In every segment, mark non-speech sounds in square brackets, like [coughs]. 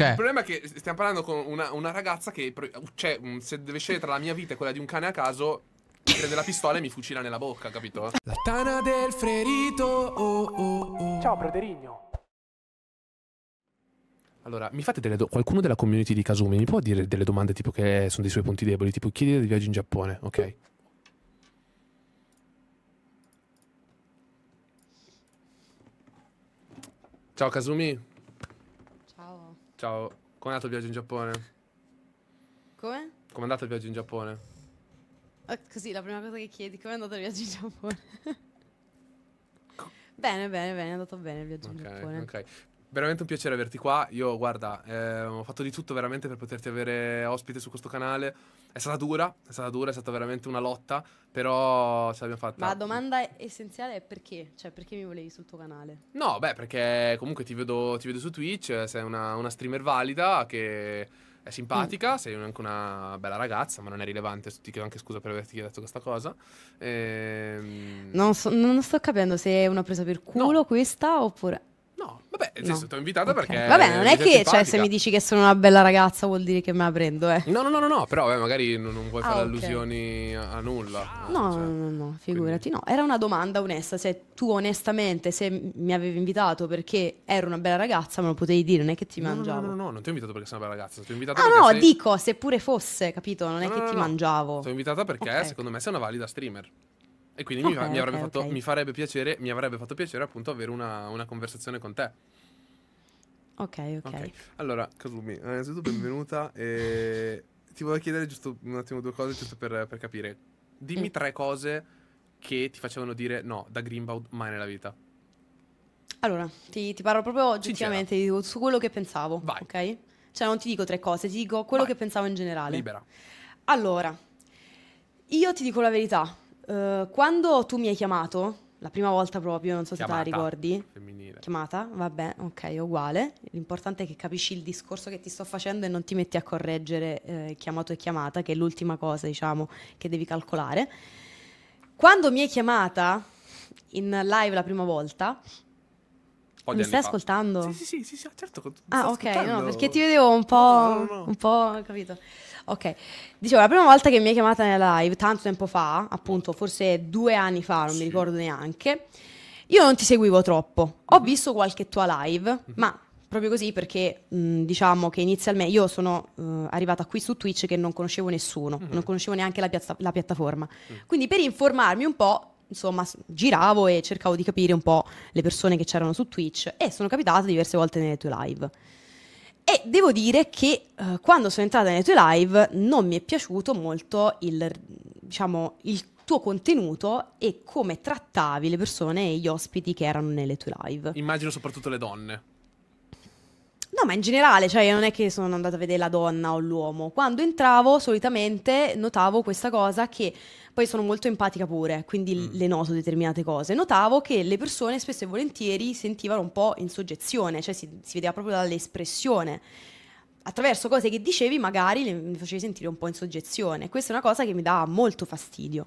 cioè... Il problema è che stiamo parlando con una, una ragazza che uh, cioè, se deve scegliere tra la mia vita e quella di un cane a caso, prende la pistola e mi fucila nella bocca, capito? La tana del ferito Oh, oh, oh. Ciao, Broderigno. Allora, mi fate delle do- qualcuno della community di Kasumi mi può dire delle domande tipo che sono dei suoi punti deboli, tipo chiedere di viaggio in Giappone, ok? Ciao Kasumi. Ciao, com'è andato il viaggio in Giappone? Come? Com'è andato il viaggio in Giappone? Oh, così, la prima cosa che chiedi, com'è andato il viaggio in Giappone? bene, bene, bene, è andato bene il viaggio okay, in Giappone. Ok, Veramente un piacere averti qua. Io, guarda, eh, ho fatto di tutto veramente per poterti avere ospite su questo canale. È stata dura, è stata dura, è stata veramente una lotta, però ce l'abbiamo fatta. Ma la domanda essenziale è perché? Cioè, perché mi volevi sul tuo canale? No, beh, perché comunque ti vedo, ti vedo su Twitch, eh, sei una, una streamer valida che è simpatica, mm. sei anche una bella ragazza, ma non è rilevante. Ti chiedo anche scusa per averti chiesto questa cosa. Ehm... Non, so, non, sto capendo se è una presa per culo no. questa oppure. No, vabbè, no. sono invitata okay. perché. Vabbè, non è che cioè, se mi dici che sono una bella ragazza vuol dire che me la prendo, eh. No, no, no, no, no però eh, magari non, non vuoi ah, fare okay. allusioni a, a nulla. No, ah, no, cioè, no, no, figurati. Quindi. No, era una domanda onesta. Se tu onestamente, se mi avevi invitato perché ero una bella ragazza, me lo potevi dire, non è che ti no, mangiavo. No, no, no, no non ti ho invitato perché sei una bella ragazza. Ti ho invitata ah, no, sei... dico, seppure fosse, capito? Non è che ti mangiavo. Ti ho invitata perché okay. secondo me sei una valida streamer. E quindi okay, mi, mi, ah, okay, fatto, okay. mi, farebbe piacere, mi avrebbe fatto piacere appunto avere una, una conversazione con te. Ok, ok. Allora, Kasumi, eh, innanzitutto benvenuta. E ti voglio chiedere giusto un attimo due cose, giusto per, per capire. Dimmi mm. tre cose che ti facevano dire no, da Greenbaud mai nella vita. Allora, ti, ti parlo proprio oggettivamente, ti su quello che pensavo, Vai. ok? Cioè non ti dico tre cose, ti dico quello Vai. che pensavo in generale. Libera. Allora, io ti dico la verità, eh, quando tu mi hai chiamato, la prima volta proprio, non so chiamata, se te la ricordi. Femminile. Chiamata, vabbè, ok, uguale. L'importante è che capisci il discorso che ti sto facendo e non ti metti a correggere eh, chiamato e chiamata, che è l'ultima cosa, diciamo, che devi calcolare. Quando mi hai chiamata in live la prima volta, mi stai fa. ascoltando? Sì, sì, sì, sì certo. Ah, ok, no, perché ti vedevo un po', no, no, no. un po', capito. Ok, dicevo, la prima volta che mi hai chiamata nella live, tanto tempo fa, appunto, forse due anni fa, non sì. mi ricordo neanche, io non ti seguivo troppo. Ho mm-hmm. visto qualche tua live, mm-hmm. ma proprio così perché mh, mm, diciamo che inizialmente io sono uh, arrivata qui su Twitch che non conoscevo nessuno, mm-hmm. non conoscevo neanche la, piazza- la piattaforma. Mm. Quindi per informarmi un po', insomma, giravo e cercavo di capire un po' le persone che c'erano su Twitch e sono capitata diverse volte nelle tue live. E devo dire che eh, quando sono entrata nei tuoi live non mi è piaciuto molto il, diciamo, il tuo contenuto e come trattavi le persone e gli ospiti che erano nelle tue live. Immagino soprattutto le donne. No, ma in generale, cioè non è che sono andata a vedere la donna o l'uomo. Quando entravo, solitamente notavo questa cosa che poi sono molto empatica pure, quindi mm. le noto determinate cose. Notavo che le persone spesso e volentieri sentivano un po' in soggezione, cioè si, si vedeva proprio dall'espressione attraverso cose che dicevi magari mi facevi sentire un po' in soggezione. Questa è una cosa che mi dà molto fastidio.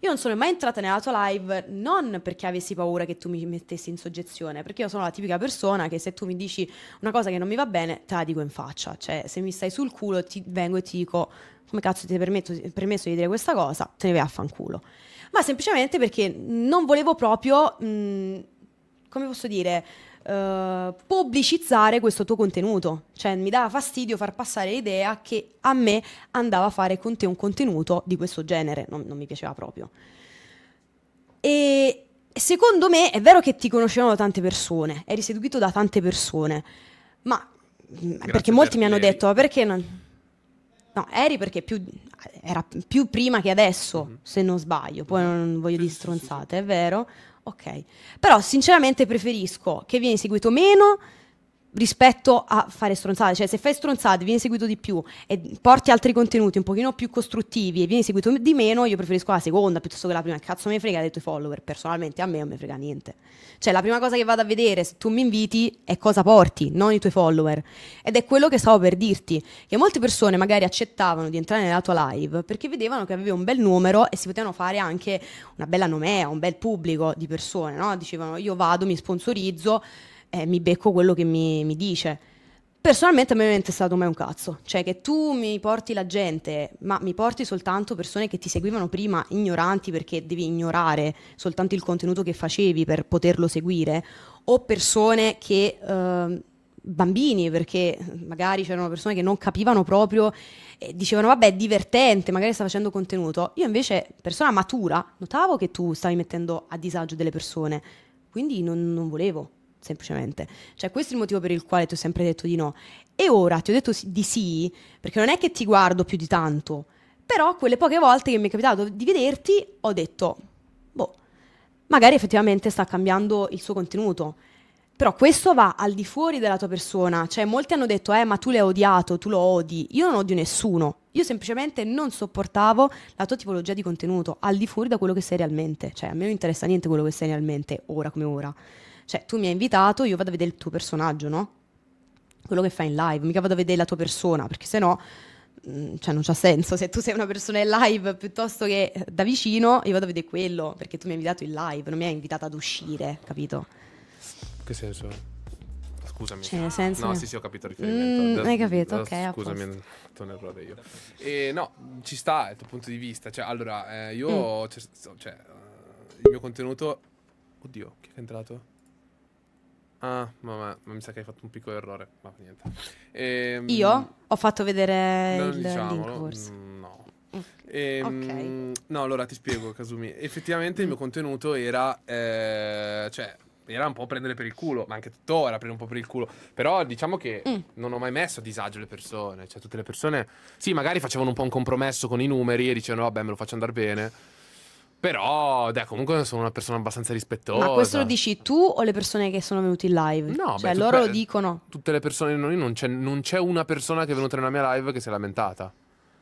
Io non sono mai entrata nella tua live non perché avessi paura che tu mi mettessi in soggezione, perché io sono la tipica persona che se tu mi dici una cosa che non mi va bene, te la dico in faccia. Cioè, se mi stai sul culo, ti vengo e ti dico come cazzo ti sei permesso di dire questa cosa, te ne vai a fanculo. Ma semplicemente perché non volevo proprio, mh, come posso dire, Uh, pubblicizzare questo tuo contenuto. Cioè, mi dava fastidio far passare l'idea che a me andava a fare con te un contenuto di questo genere. Non, non mi piaceva proprio. E secondo me è vero che ti conoscevano tante persone, eri seduito da tante persone, ma Grazie perché molti per mi hanno detto: ma perché non. No, eri perché più, era più prima che adesso, mm-hmm. se non sbaglio, poi non voglio dire stronzate, è vero? Ok, però sinceramente preferisco che vieni seguito meno rispetto a fare stronzate, cioè se fai stronzate vieni seguito di più e porti altri contenuti un pochino più costruttivi e vieni seguito di meno, io preferisco la seconda piuttosto che la prima, cazzo mi frega dei tuoi follower, personalmente a me non mi frega niente. Cioè la prima cosa che vado a vedere se tu mi inviti è cosa porti, non i tuoi follower. Ed è quello che stavo per dirti, che molte persone magari accettavano di entrare nella tua live perché vedevano che avevi un bel numero e si potevano fare anche una bella nomea, un bel pubblico di persone, no? Dicevano io vado, mi sponsorizzo eh, mi becco quello che mi, mi dice. Personalmente a me non è interessato mai un cazzo, cioè che tu mi porti la gente, ma mi porti soltanto persone che ti seguivano prima ignoranti perché devi ignorare soltanto il contenuto che facevi per poterlo seguire, o persone che... Eh, bambini perché magari c'erano persone che non capivano proprio e dicevano vabbè è divertente, magari sta facendo contenuto. Io invece, persona matura, notavo che tu stavi mettendo a disagio delle persone, quindi non, non volevo semplicemente. Cioè, questo è il motivo per il quale ti ho sempre detto di no. E ora ti ho detto di sì, perché non è che ti guardo più di tanto, però quelle poche volte che mi è capitato di vederti ho detto, boh, magari effettivamente sta cambiando il suo contenuto. Però questo va al di fuori della tua persona, cioè molti hanno detto eh ma tu l'hai odiato, tu lo odi, io non odio nessuno, io semplicemente non sopportavo la tua tipologia di contenuto al di fuori da quello che sei realmente, cioè a me non interessa niente quello che sei realmente ora come ora. Cioè, tu mi hai invitato, io vado a vedere il tuo personaggio, no? Quello che fai in live, mica vado a vedere la tua persona, perché se no mm, cioè non c'ha senso se tu sei una persona in live piuttosto che eh, da vicino io vado a vedere quello perché tu mi hai invitato in live non mi hai invitato ad uscire capito che senso scusami cioè, senso no che... sì sì ho capito il riferimento mm, da, hai capito da, eh, ok scusami ho fatto un errore io e, no ci sta il tuo punto di vista cioè allora eh, io mm. cioè, eh, il mio contenuto oddio chi è entrato Ah, mamma, ma mi sa che hai fatto un piccolo errore. Ma niente. Ehm, Io ho fatto vedere il diciamolo, link No. Ehm, okay. No, allora ti spiego, Kasumi. Effettivamente il mio contenuto era... Eh, cioè, era un po' prendere per il culo, ma anche tuttora prendere un po' per il culo. Però diciamo che mm. non ho mai messo a disagio le persone. Cioè, tutte le persone, sì, magari facevano un po' un compromesso con i numeri e dicevano, vabbè, me lo faccio andare bene. Però, dai, comunque sono una persona abbastanza rispettosa. Ma questo lo dici tu o le persone che sono venute in live? No, cioè, beh, loro lo dicono. Tutte le persone, non c'è, non c'è una persona che è venuta nella mia live che si è lamentata.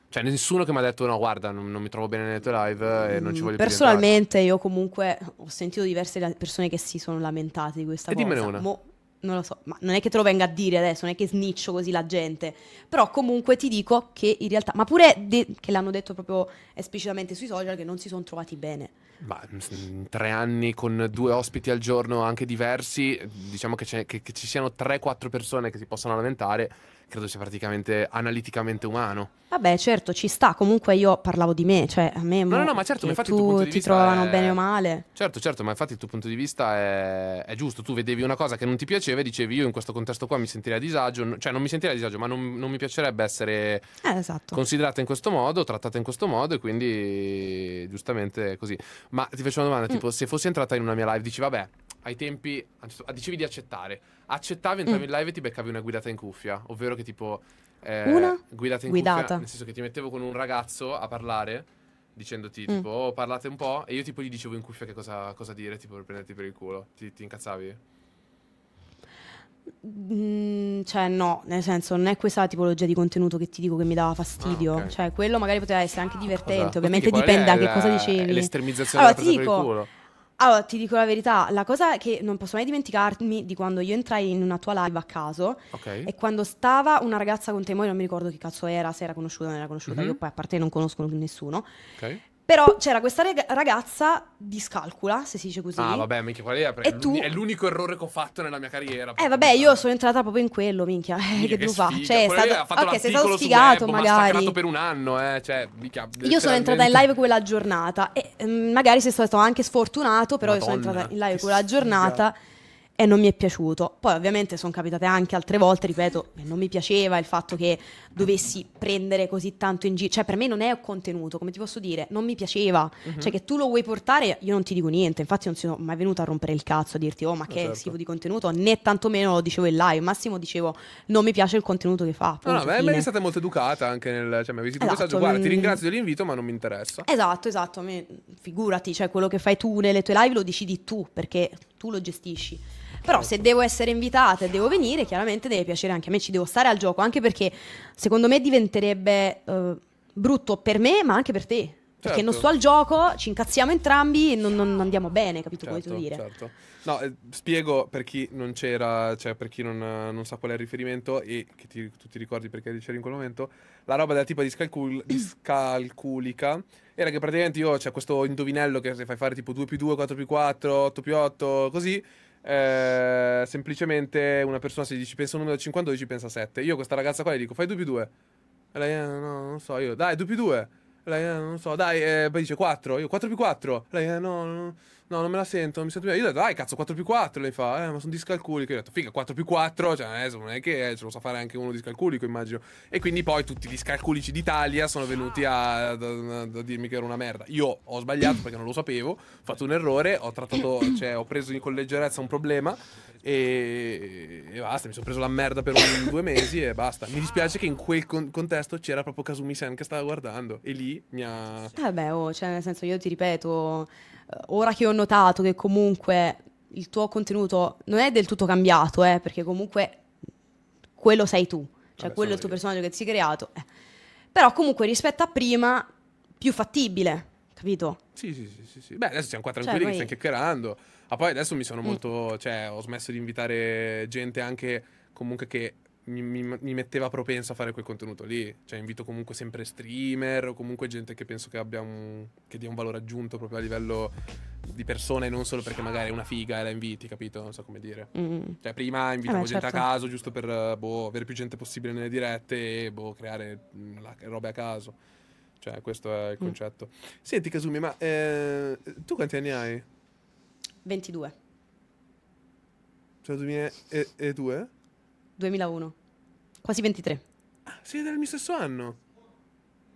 Cioè, nessuno che mi ha detto: No, guarda, non, non mi trovo bene nelle tue live e non ci mm, voglio più. Personalmente, io comunque ho sentito diverse persone che si sono lamentate di questa e cosa. Dimmene una. Mo non lo so, ma non è che te lo venga a dire adesso, non è che sniccio così la gente, però comunque ti dico che in realtà, ma pure de- che l'hanno detto proprio esplicitamente sui social, che non si sono trovati bene. Ma mm, tre anni con due ospiti al giorno anche diversi, diciamo che, che, che ci siano 3-4 persone che si possano lamentare credo sia praticamente analiticamente umano. Vabbè, certo, ci sta. Comunque io parlavo di me, cioè a me. No, no, no, ma certo, ma infatti tu il tuo punto di ti trovano è... bene o male. Certo, certo, ma infatti il tuo punto di vista è... è giusto. Tu vedevi una cosa che non ti piaceva e dicevi io in questo contesto qua mi sentirei a disagio, cioè non mi sentirei a disagio, ma non, non mi piacerebbe essere eh, esatto. considerata in questo modo, trattata in questo modo e quindi giustamente così. Ma ti faccio una domanda, mm. tipo se fossi entrata in una mia live, dici vabbè, ai tempi dicevi di accettare accettavi, entravi mm. in live e ti beccavi una guidata in cuffia, ovvero che tipo... Eh, una? Guidata in guidata. cuffia, nel senso che ti mettevo con un ragazzo a parlare dicendoti mm. tipo oh, parlate un po' e io tipo gli dicevo in cuffia che cosa, cosa dire tipo per prenderti per il culo ti, ti incazzavi? Mm, cioè no, nel senso non è questa la tipologia di contenuto che ti dico che mi dava fastidio, ah, okay. cioè quello magari poteva essere anche divertente, cosa? ovviamente dipende da che cosa dicevi. L'estremizzazione allora, della presa dico, per il culo. Allora, ti dico la verità, la cosa che non posso mai dimenticarmi di quando io entrai in una tua live a caso okay. è quando stava una ragazza con te, ma non mi ricordo che cazzo era, se era conosciuta o non era conosciuta, mm-hmm. io poi a parte non conosco nessuno. Ok. Però c'era questa reg- ragazza discalcula, se si dice così. Ah, vabbè, minchia, qual è? E tu... È l'unico errore che ho fatto nella mia carriera. Eh, vabbè, io sono entrata proprio in quello, minchia. Eh, minchia che, tu fa? Cioè, Quello è stato... Ok, sei stato sfigato, web, magari. per un anno, eh. Cioè, minchia, io sono entrata in live quella giornata. E mm, magari sei stato anche sfortunato, però Madonna, io sono entrata in live quella sfiga. giornata e non mi è piaciuto. Poi ovviamente sono capitate anche altre volte, ripeto, non mi piaceva il fatto che dovessi prendere così tanto in giro, cioè per me non è contenuto, come ti posso dire, non mi piaceva, uh-huh. cioè che tu lo vuoi portare, io non ti dico niente, infatti non sono mai venuto a rompere il cazzo a dirti "Oh, ma eh, che certo. schifo di contenuto", né tantomeno lo dicevo in live, massimo dicevo "Non mi piace il contenuto che fa". No, no, beh, ma è stata molto educata anche nel, cioè mi avessi esatto, messaggio, guarda, ti mm. ringrazio dell'invito, ma non mi interessa. Esatto, esatto, me, figurati, cioè quello che fai tu nelle tue live lo decidi tu, perché tu lo gestisci. Però se devo essere invitata e devo venire, chiaramente deve piacere anche a me, ci devo stare al gioco, anche perché secondo me diventerebbe uh, brutto per me, ma anche per te. Certo. Perché non certo. sto al gioco, ci incazziamo entrambi e non, non andiamo bene, capito certo, dire? Certo. No, eh, spiego per chi non c'era, cioè per chi non, eh, non sa qual è il riferimento e che ti, tu ti ricordi perché c'era in quel momento, la roba della tipo discalcul- [clears throat] discalculica era che praticamente io c'è cioè, questo indovinello che se fai fare tipo 2 più 2, 4 più 4, 8 più 8, così. Eh, semplicemente una persona se dice pensa un numero da 5 a 12 pensa 7. Io questa ragazza qua le dico fai 2 più 2. E lei eh, no, non so io. Dai, 2 più 2. E lei eh, non so. Dai, eh, poi dice 4. Io 4 più 4. E lei eh, no, no. No, non me la sento, non mi sento bene. Io ho detto, dai, cazzo, 4 più 4 lei fa, eh, ma sono discalculico. Io ho detto, figa, 4 più 4, cioè, adesso non è che eh, ce lo sa fare anche uno discalculico, immagino. E quindi poi tutti gli scalculici d'Italia sono venuti a, a, a, a, dirmi che era una merda. Io ho sbagliato perché non lo sapevo, ho fatto un errore, ho trattato, cioè, ho preso con leggerezza un problema e, e basta, mi sono preso la merda per un, due mesi e basta. Mi dispiace che in quel con contesto c'era proprio Kasumi Sen che stava guardando e lì mi ha... Vabbè, oh, cioè, nel senso, io ti ripeto eh, ora che ho notato che comunque il tuo contenuto non è del tutto cambiato, eh, perché comunque quello sei tu, cioè Vabbè, quello è il tuo io. personaggio che ti sei creato, eh. però comunque rispetto a prima più fattibile, capito? Sì, sì, sì, sì, sì. Beh, adesso siamo qua cioè, tranquilli cioè, che poi... stiamo chiacchierando, ma ah, poi adesso mi sono mm. molto, mm. cioè ho smesso di invitare gente anche comunque che mi, mi, mi, metteva propenso a fare quel contenuto lì. Cioè, invito comunque sempre streamer o comunque gente che penso che abbia un. che dia un valore aggiunto proprio a livello di persone, non solo perché magari è una figa e la inviti, capito? Non so come dire. Mm. Cioè, prima eh invitavo eh beh, gente certo. a caso, giusto per boh, avere più gente possibile nelle dirette e boh, creare mm, la, robe a caso. Cioè, questo è il mm. concetto. Mm. Senti, Kasumi, ma eh, tu quanti anni hai? 22. Cioè, 2002? 2001. Quasi 23. Ah, siete del mio stesso anno.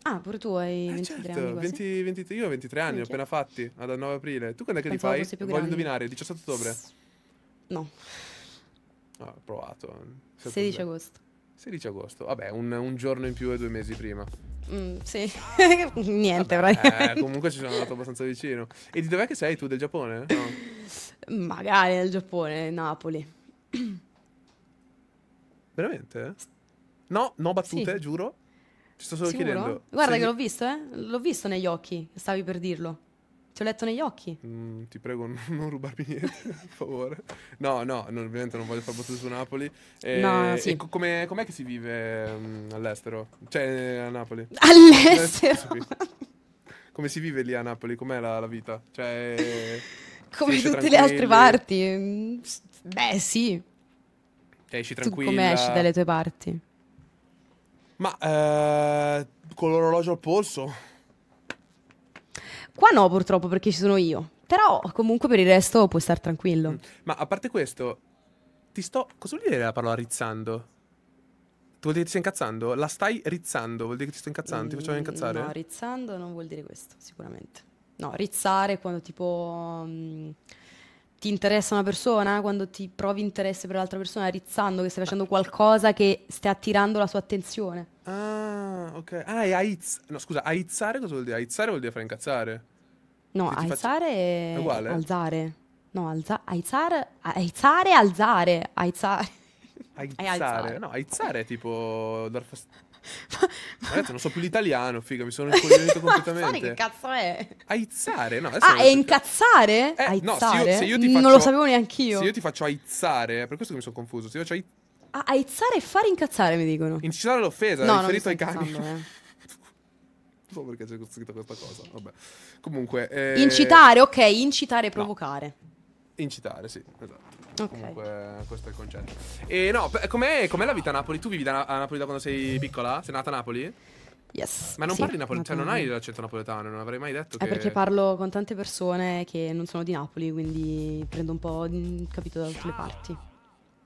Ah, pure tu hai eh 23 certo, anni. 20, 23, io ho 23 anni, ho appena fatti, ad 9 aprile. Tu quando è che Pensavo li fai? Voglio indovinare, 17 ottobre. No. Ah, ho provato. 16 agosto. 16 agosto, vabbè, un, un, giorno in più e due mesi prima. Mm, sì, [laughs] niente, vabbè, Eh, comunque ci sono andato abbastanza vicino. E di dov'è che sei tu? Del Giappone? No. Magari del Giappone, Napoli. Veramente? No, no battute, sì. giuro. Ti sto solo Sicuro? chiedendo. Guarda Sei... che l'ho visto, eh? L'ho visto negli occhi, stavi per dirlo. Ti ho letto negli occhi. Mm, ti prego, [laughs] non, non rubarmi niente, per favore. No, no, non, ovviamente non voglio far battute su Napoli. E, no, sì. co- com'è, com'è, che si vive um, all'estero? Cioè, a Napoli. All'estero? Come si vive lì a Napoli? Com'è la, la vita? Cioè... [laughs] Come tutte le altre parti. Mm, beh, sì. Esci tranquillo. Come esci dalle tue parti? Ma eh, con l'orologio al polso? Qua no, purtroppo, perché ci sono io. Però comunque per il resto puoi stare tranquillo. Mm. Ma a parte questo, ti sto. Cosa vuol dire la parola rizzando? Vuol dire che ti stai incazzando? La stai rizzando, vuol dire che ti sto incazzando, ti facciamo mm, incazzare? No, rizzando non vuol dire questo, sicuramente. No, rizzare quando tipo. Mh, mm, ti interessa una persona, quando ti provi interesse per l'altra persona, rizzando che stai facendo qualcosa che stai attirando la sua attenzione. Ah, ok. Ah, e aizz... No, scusa, aizzare cosa vuol dire? Aizzare vuol dire far incazzare. No, che aizzare faccia... è uguale. alzare. No, alza... aizzare, aizzare, alzare, aizzare. Aizzare. aizzare. No, aizzare è tipo dar fastidio ma... Ragazzi, non so più l'italiano, figa, mi sono incoglionito [laughs] completamente. Ma che cazzo è? Aizzare, no. Ah, è incazzare? Eh, no, se io, se io faccio, non lo sapevo neanche io. Se io ti faccio aizzare, è per questo che mi sono confuso. Se io faccio aizzare... Ah, aizzare e fare incazzare, mi dicono. Incisare l'offesa, no, riferito ai cani. Eh [laughs] perché c'è scritto questa cosa. Vabbè. Comunque. Eh... Incitare, ok, incitare e provocare. No. Incitare, sì, esatto. Okay. Comunque, questo è il concetto. E no, com'è, com'è la vita a Napoli? Tu vivi da, a Napoli da quando sei piccola? Sei nata a Napoli? Yes. Ma non sì, parli napoletano, cioè non hai l'accento napoletano, non avrei mai detto che... È perché parlo con tante persone che non sono di Napoli, quindi prendo un po' mm, capito da tutte le parti.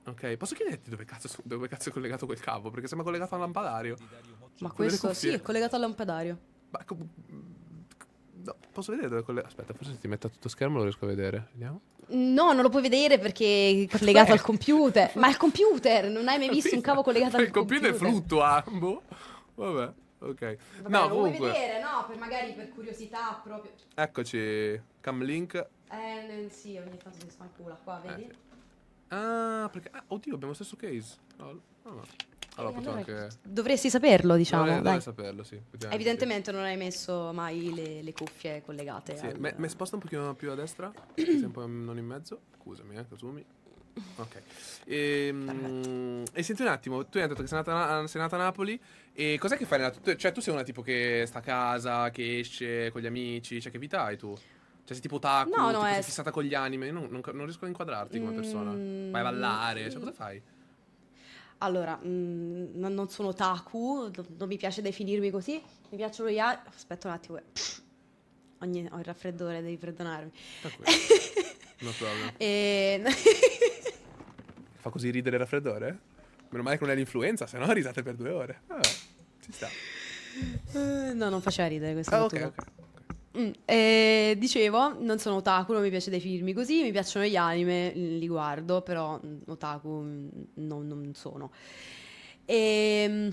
Ok, posso chiederti dove cazzo, dove cazzo è collegato quel cavo? Perché sembra collegato al lampadario. Ma questo sì, è collegato al lampadario. Ma, No, posso vedere dove collega? Aspetta, forse se ti metto tutto schermo lo riesco a vedere. Vediamo. No, non lo puoi vedere perché è collegato al computer. Ma è il computer, non hai mai visto un cavo collegato al computer? Il computer fluttua, boh. Vabbè, ok. Vabbè, no, lo comunque... vuoi vedere, no? Per magari per curiosità proprio. Eccoci, cam link. Eh, sì, ogni tanto si spalcula qua, eh, vedi? Eh, sì. Ah, perché... Ah, oddio, abbiamo lo stesso case. Ah, no, no, no. Allora, eh, allora, anche... Dovresti saperlo, diciamo. Dovrei, dovrei saperlo, sì. Evidentemente sì. non hai messo mai le, le cuffie collegate. Sì, al... mi sposta un pochino più a destra, [clears throat] sempre non in mezzo. Scusami, eh, Kazumi. Ok. E, ehm, e, senti un attimo, tu hai detto che sei nata, sei nata a Napoli e cos'è che fai nella Cioè tu sei una tipo che sta a casa, che esce con gli amici, cioè che vita hai tu? Cioè sei tipo otaku, no, no, tipo è... fissata con gli anime, non, non, non riesco a inquadrarti come mm, persona. Vai a ballare, cioè cosa fai? Allora, mh, mm, non, sono taku, non mi piace definirmi così, mi piacciono gli... A- ah, Aspetta un attimo, Ogni, ho il raffreddore, devi perdonarmi. [laughs] non problem. e... [laughs] Fa così ridere il raffreddore? Meno male che non è l'influenza, se no risate per due ore. Ah, ci sta. Uh, no, non faceva ridere questa ah, Ok, ok. Mm, eh, dicevo, non sono otaku, non mi piace definirmi così, mi piacciono gli anime, li guardo, però mm, otaku mm, non, non sono. E, ehm,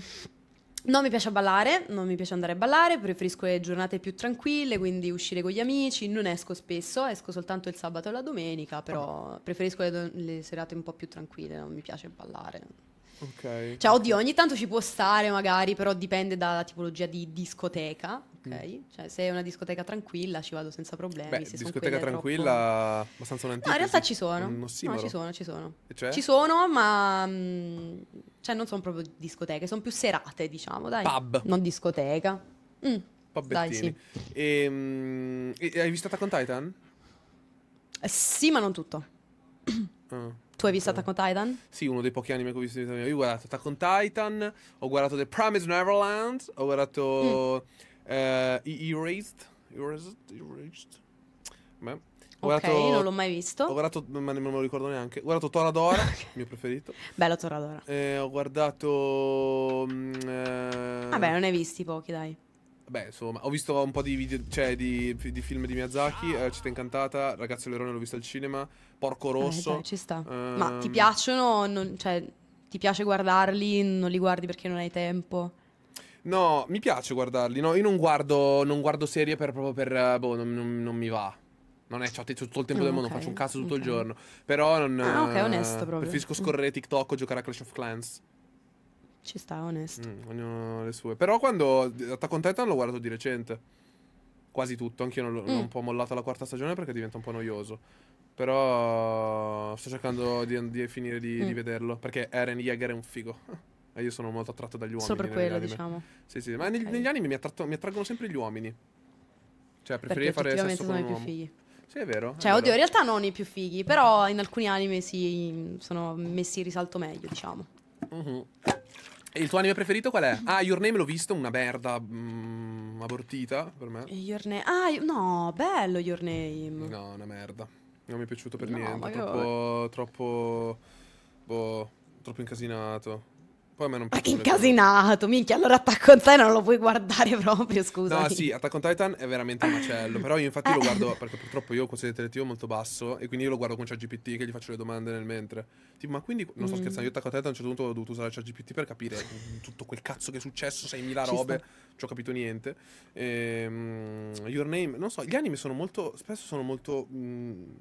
non mi piace ballare, non mi piace andare a ballare, preferisco le giornate più tranquille, quindi uscire con gli amici, non esco spesso, esco soltanto il sabato e la domenica, però preferisco le, le serate un po' più tranquille, non mi piace ballare. Ok. Cioè, oddio, ogni tanto ci può stare magari, però dipende dalla tipologia di discoteca, ok? Mm. Cioè, se è una discoteca tranquilla ci vado senza problemi. Beh, se discoteca tranquilla troppo... abbastanza un'antica. No, in realtà ci sono. Mm, no, ci sono, ci sono. Cioè? Ci sono, ma... Mm, cioè, non sono proprio discoteche, sono più serate, diciamo, dai. Pub. Non discoteca. Mm. Dai, sì. Ehm, e, mh, e, hai visto Attack Titan? Eh, sì, ma non tutto. Ah, tu hai visto okay. Attack on Titan? Sì, uno dei pochi anime che ho visto in vita Io ho guardato Attack on Titan, ho guardato The Promised Neverland, ho guardato... Mm. Uh, Erased. Erased. Erased. Beh. Ho ok, guardato, non l'ho mai visto. Ho guardato, ma non me lo ricordo neanche. Ho guardato Toradora, il [laughs] mio preferito. Bello Toradora. Eh, ho guardato... Mm, eh... Vabbè, non ne hai visti pochi, dai. Beh, insomma, ho visto un po' di, video, cioè, di, di film di Miyazaki, eh, Città Incantata, Ragazzo Lerone l'ho visto al cinema, Porco eh, Rosso. Eh, dai, ci sta. Ehm... Ma ti ehm, piacciono? Non, cioè, ti piace guardarli? Non li guardi perché non hai tempo? No, mi piace guardarli. No, io non guardo, non guardo serie per, proprio per... Eh, boh, non, non, non mi va. Non è, cioè, tutto il tempo del ah, mondo, okay, faccio un cazzo tutto okay. il giorno. Però non... Ah, ok, eh, onesto proprio. Preferisco mm. scorrere TikTok o giocare a Clash of Clans. Ci sta, onesto. Mm, ognuno le sue. Però quando Attack on Titan l'ho guardato di recente. Quasi tutto, anch'io non, mm. l'ho un po' mollato alla quarta stagione perché diventa un po' noioso. Però sto cercando di, di finire di, mm. di vederlo, perché Eren Jäger è un figo. [laughs] E io sono molto attratto dagli uomini. Sopra quello, diciamo. Sì, sì, ma negli, okay. negli anime mi, attratto, mi, attraggono sempre gli uomini. Cioè, preferirei fare sesso con sono i più figli. Sì, è vero. Cioè, è vero. in realtà non i più fighi, però in alcuni anime si sono messi in risalto meglio, diciamo. Uh-huh. E il tuo anime preferito qual è? Ah, Your Name l'ho visto, una merda mm, abortita per me. Your Name. Ah, no, bello Your Name. No, una merda. Non mi è piaciuto per no, niente, troppo troppo boh, troppo incasinato. Poi ma non piace. Ma che incasinato, minchia. Allora Attack on Titan non lo puoi guardare [laughs] proprio, scusa. No, sì, Attack on Titan è veramente un macello. Però io infatti lo guardo, [laughs] perché purtroppo io ho questo teletivo molto basso e quindi io lo guardo con ChatGPT che gli faccio le domande nel mentre. Tipo, ma quindi, non sto mm. scherzando, io Attack on Titan a un certo punto ho dovuto usare ChatGPT per capire tutto quel cazzo che è successo, 6.000 robe, non ci ho capito niente. E, ehm, your Name, non so, gli anime sono molto, spesso sono molto... Um,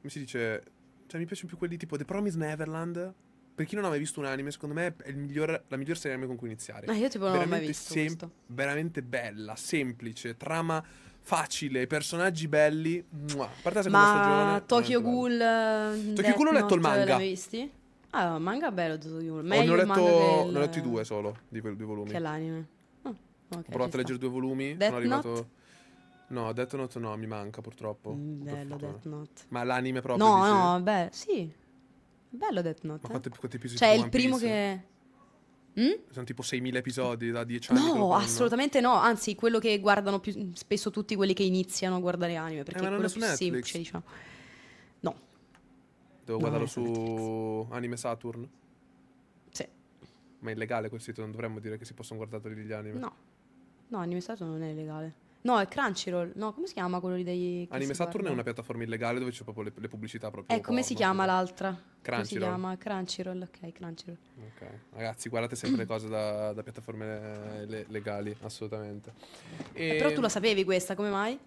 come si dice? Cioè mi piacciono più quelli tipo The Promise Neverland per chi non ha mai visto un anime, secondo me è miglior, la miglior serie anime con cui iniziare. Ma eh, io tipo non l'ho mai visto sem- Veramente bella, semplice, trama facile, personaggi belli. Mua. Parte la seconda Ma stagione. Tokyo Ghoul. Mm, Tokyo Ghoul ho letto il manga. L'hai visti? Ah, manga bello Tokyo Ghoul. Meglio ho letto, del... letto i due solo, di quei due volumi. Che è l'anime. Oh, okay, ho provato a leggere due volumi, Death sono arrivato... Not? No, Death Note no, mi manca purtroppo. Mm, bello Death Note. Ma l'anime proprio No, no, beh, sì. Bello Death Note. Ma eh? quanti, quanti episodi Cioè, il primo che... Mm? Sono tipo 6.000 episodi da 10 anni. No, assolutamente no. Anzi, quello che guardano più spesso tutti quelli che iniziano a guardare anime. Perché eh, è quello più semplice, diciamo. No. Devo no, guardarlo su Netflix. Anime Saturn. Sì. Ma è illegale quel sito, non dovremmo dire che si possono guardare gli anime. No. No, Anime Saturn non è illegale. No, è Crunchyroll. No, come si chiama quello lì degli... Anime Saturn è una piattaforma illegale dove c'è proprio le, le pubblicità proprio. E eh, come si chiama l'altra? Crunchyroll. si chiama Crunchyroll, ok, Crunchyroll. Ok. Ragazzi, guardate sempre le cose da, da piattaforme le, legali, assolutamente. E... Eh, però tu la sapevi questa, come mai?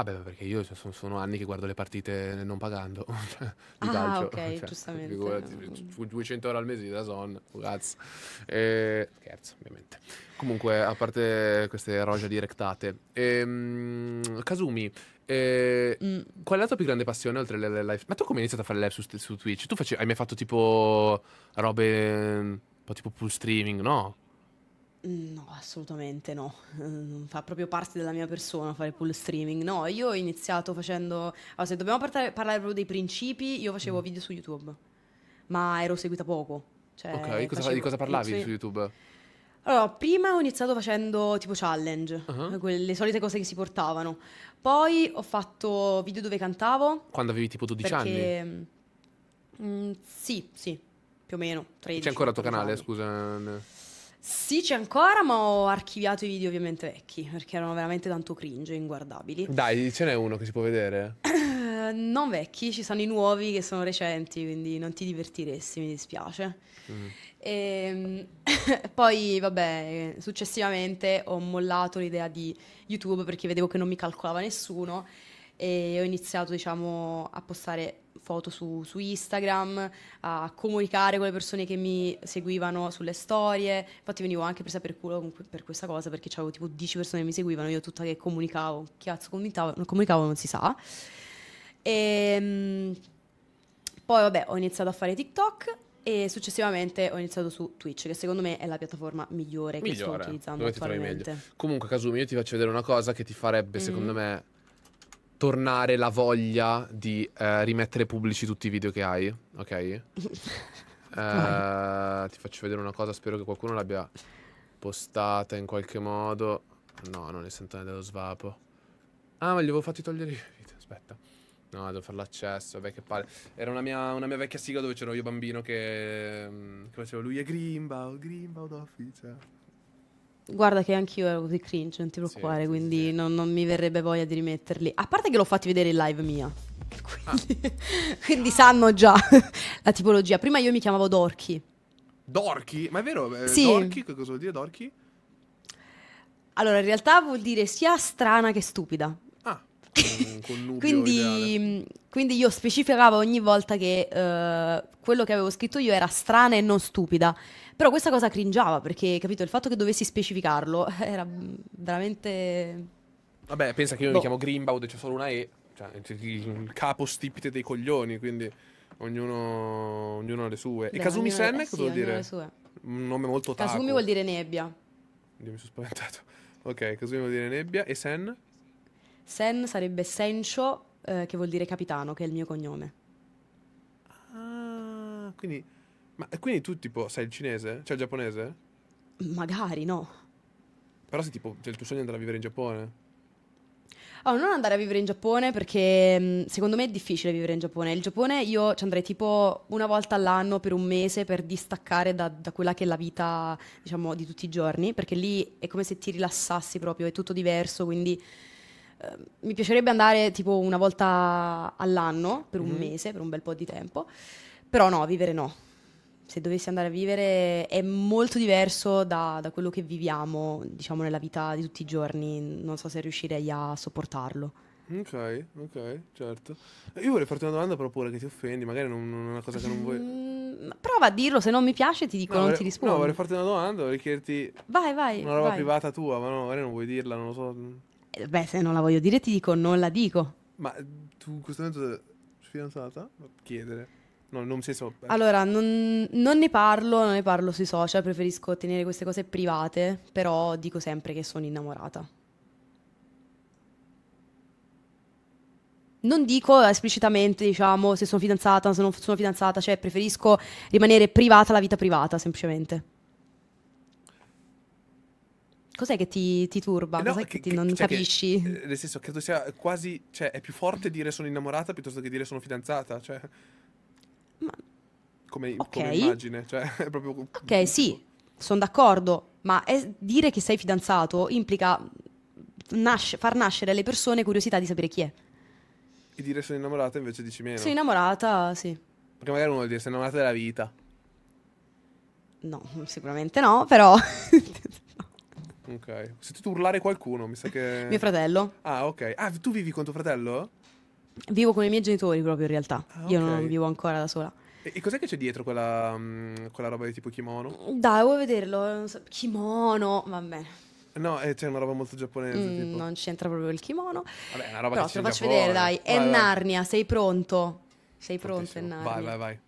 Ah perché io sono, sono, anni che guardo le partite non pagando. [laughs] Cioè, di ah, calcio. ok, cioè, giustamente. Figurati, 200 euro al mese di Dazon, grazie. E, eh, scherzo, ovviamente. Comunque, a parte queste roge directate. Ehm, Kasumi, eh, mm. qual è la tua più grande passione oltre alle live? Ma tu come hai iniziato a fare live su, su Twitch? Tu face, hai mai fatto tipo robe, un po' tipo pull streaming, no? No, assolutamente no, non fa proprio parte della mia persona fare pull streaming. No, io ho iniziato facendo... Allora, se dobbiamo parlare, parlare proprio dei principi, io facevo mm. video su YouTube, ma ero seguita poco. Cioè, ok, facevo... cosa, di cosa parlavi su... YouTube? Allora, prima ho iniziato facendo tipo challenge, uh-huh. le solite cose che si portavano. Poi ho fatto video dove cantavo. Quando avevi tipo 12 perché... anni? Mm, mm, sì, sì, più o meno. 13, C'è ancora il tuo canale, anni. scusa. Sì, c'è ancora, ma ho archiviato i video ovviamente vecchi, perché erano veramente tanto cringe, inguardabili. Dai, ce n'è uno che si può vedere? [clears throat] non vecchi, ci sono i nuovi che sono recenti, quindi non ti divertiresti, mi dispiace. Mm. E, ehm, [laughs] poi, vabbè, successivamente ho mollato l'idea di YouTube perché vedevo che non mi calcolava nessuno e ho iniziato, diciamo, a postare foto su, su, Instagram, a comunicare con le persone che mi seguivano sulle storie. Infatti venivo anche presa per culo per questa cosa perché c'avevo tipo 10 persone che mi seguivano, io tutta che comunicavo, cazzo comunicavo, non comunicavo non si sa. E, ehm, poi vabbè ho iniziato a fare TikTok e successivamente ho iniziato su Twitch, che secondo me è la piattaforma migliore, migliore. che sto utilizzando Dove attualmente. Comunque, Casumi, io ti faccio vedere una cosa che ti farebbe, mm-hmm. secondo me, tornare la voglia di eh, rimettere pubblici tutti i video che hai, ok? [laughs] eh, ti faccio vedere una cosa, spero che qualcuno l'abbia postata in qualche modo. No, non è sentone dello svapo. Ah, ma gli avevo fatti togliere i video, aspetta. No, devo fare l'accesso, che palle. Era una mia, una mia vecchia sigla dove c'ero io bambino che, mm, che facevo lui e Greenbow, Greenbow d'officia. Guarda che anch'io ero così cringe, non ti preoccupare, sì, quindi sì. Non, non, mi verrebbe voglia di rimetterli. A parte che l'ho fatti vedere in live mia. Ah. Quindi, ah. [laughs] quindi sanno già [laughs] la tipologia. Prima io mi chiamavo Dorky. Dorky? Ma è vero? Eh, sì. Dorky? Cosa vuol dire Dorky? Allora, in realtà vuol dire sia strana che stupida. Ah. [laughs] quindi, mm, quindi, io specificavo ogni volta che uh, quello che avevo scritto io era strana e non stupida. Però questa cosa cringiava perché, capito, il fatto che dovessi specificarlo [laughs] era mm, veramente... Vabbè, pensa che io boh. mi chiamo Grimbaud e c'è solo una E, cioè il capo stipite dei coglioni, quindi ognuno, ognuno ha le sue. Beh, e Kasumi Sen, cosa sì, vuol dire? Le sue. Un nome molto taco. Kasumi vuol dire nebbia. Io mi sono spaventato. Ok, Kasumi vuol dire nebbia. E Sen? Sen sarebbe Sencho, eh, che vuol dire capitano, che è il mio cognome. Ah, quindi ma quindi tu tipo sai il cinese? Cioè il giapponese? Magari no. Però se tipo cioè, il tuo sogno è andare a vivere in Giappone? Allora, oh, non andare a vivere in Giappone perché mm, secondo me è difficile vivere in Giappone. Il Giappone io ci andrei tipo una volta all'anno per un mese per distaccare da, da, quella che è la vita, diciamo, di tutti i giorni, perché lì è come se ti rilassassi proprio, è tutto diverso, quindi eh, mi piacerebbe andare tipo una volta all'anno per un mm-hmm. mese, per un bel po' di tempo, però no, vivere no se dovessi andare a vivere è molto diverso da, da, quello che viviamo, diciamo, nella vita di tutti i giorni. Non so se riuscirei a sopportarlo. Ok, ok, certo. Eh, io vorrei farti una domanda, però pure che ti offendi, magari non, non è una cosa che non vuoi. Mm, prova a dirlo, se non mi piace ti dico, no, non vorrei, ti rispondo. No, vorrei farti una domanda, vorrei chiederti. Vai, vai. Una roba vai. privata tua, ma no, magari non vuoi dirla, non lo so. Eh, beh, se non la voglio dire, ti dico, non la dico. Ma tu in questo momento sei fidanzata? Chiedere. No, non si so. Eh. Allora, non, non, ne parlo, non ne parlo sui social, preferisco tenere queste cose private, però dico sempre che sono innamorata. Non dico esplicitamente, diciamo, se sono fidanzata, se non sono fidanzata, cioè preferisco rimanere privata la vita privata, semplicemente. Cos'è che ti, ti turba? Eh no, Cos'è che, che ti non cioè capisci? Che, eh, nel senso, credo sia quasi. Cioè, è più forte dire sono innamorata piuttosto che dire sono fidanzata. Cioè. Ma... Come, okay. come immagine, cioè [laughs] è proprio... Ok, sì, sono d'accordo, ma è... dire che sei fidanzato implica nasce... far nascere alle persone curiosità di sapere chi è. E dire sono innamorata invece dici meno. Sono innamorata, sì. Perché magari uno vuol dire sono innamorata della vita. No, sicuramente no, però... [laughs] ok. Ho sentito urlare qualcuno, mi sa che... Mio fratello. Ah, ok. Ah, tu vivi con tuo fratello? Vivo con i miei genitori proprio in realtà. Ah, okay. Io non vivo ancora da sola. E, e cos'è che c'è dietro quella, um, quella, roba di tipo kimono? Dai, vuoi vederlo? So. Kimono, vabbè. No, eh, c'è una roba molto giapponese. Mm, non c'entra proprio il kimono. Vabbè, è una roba Però che c'è te lo faccio Giappone. vedere, dai. è Narnia, sei pronto? Sei pronto, è Narnia. Vai, vai, vai.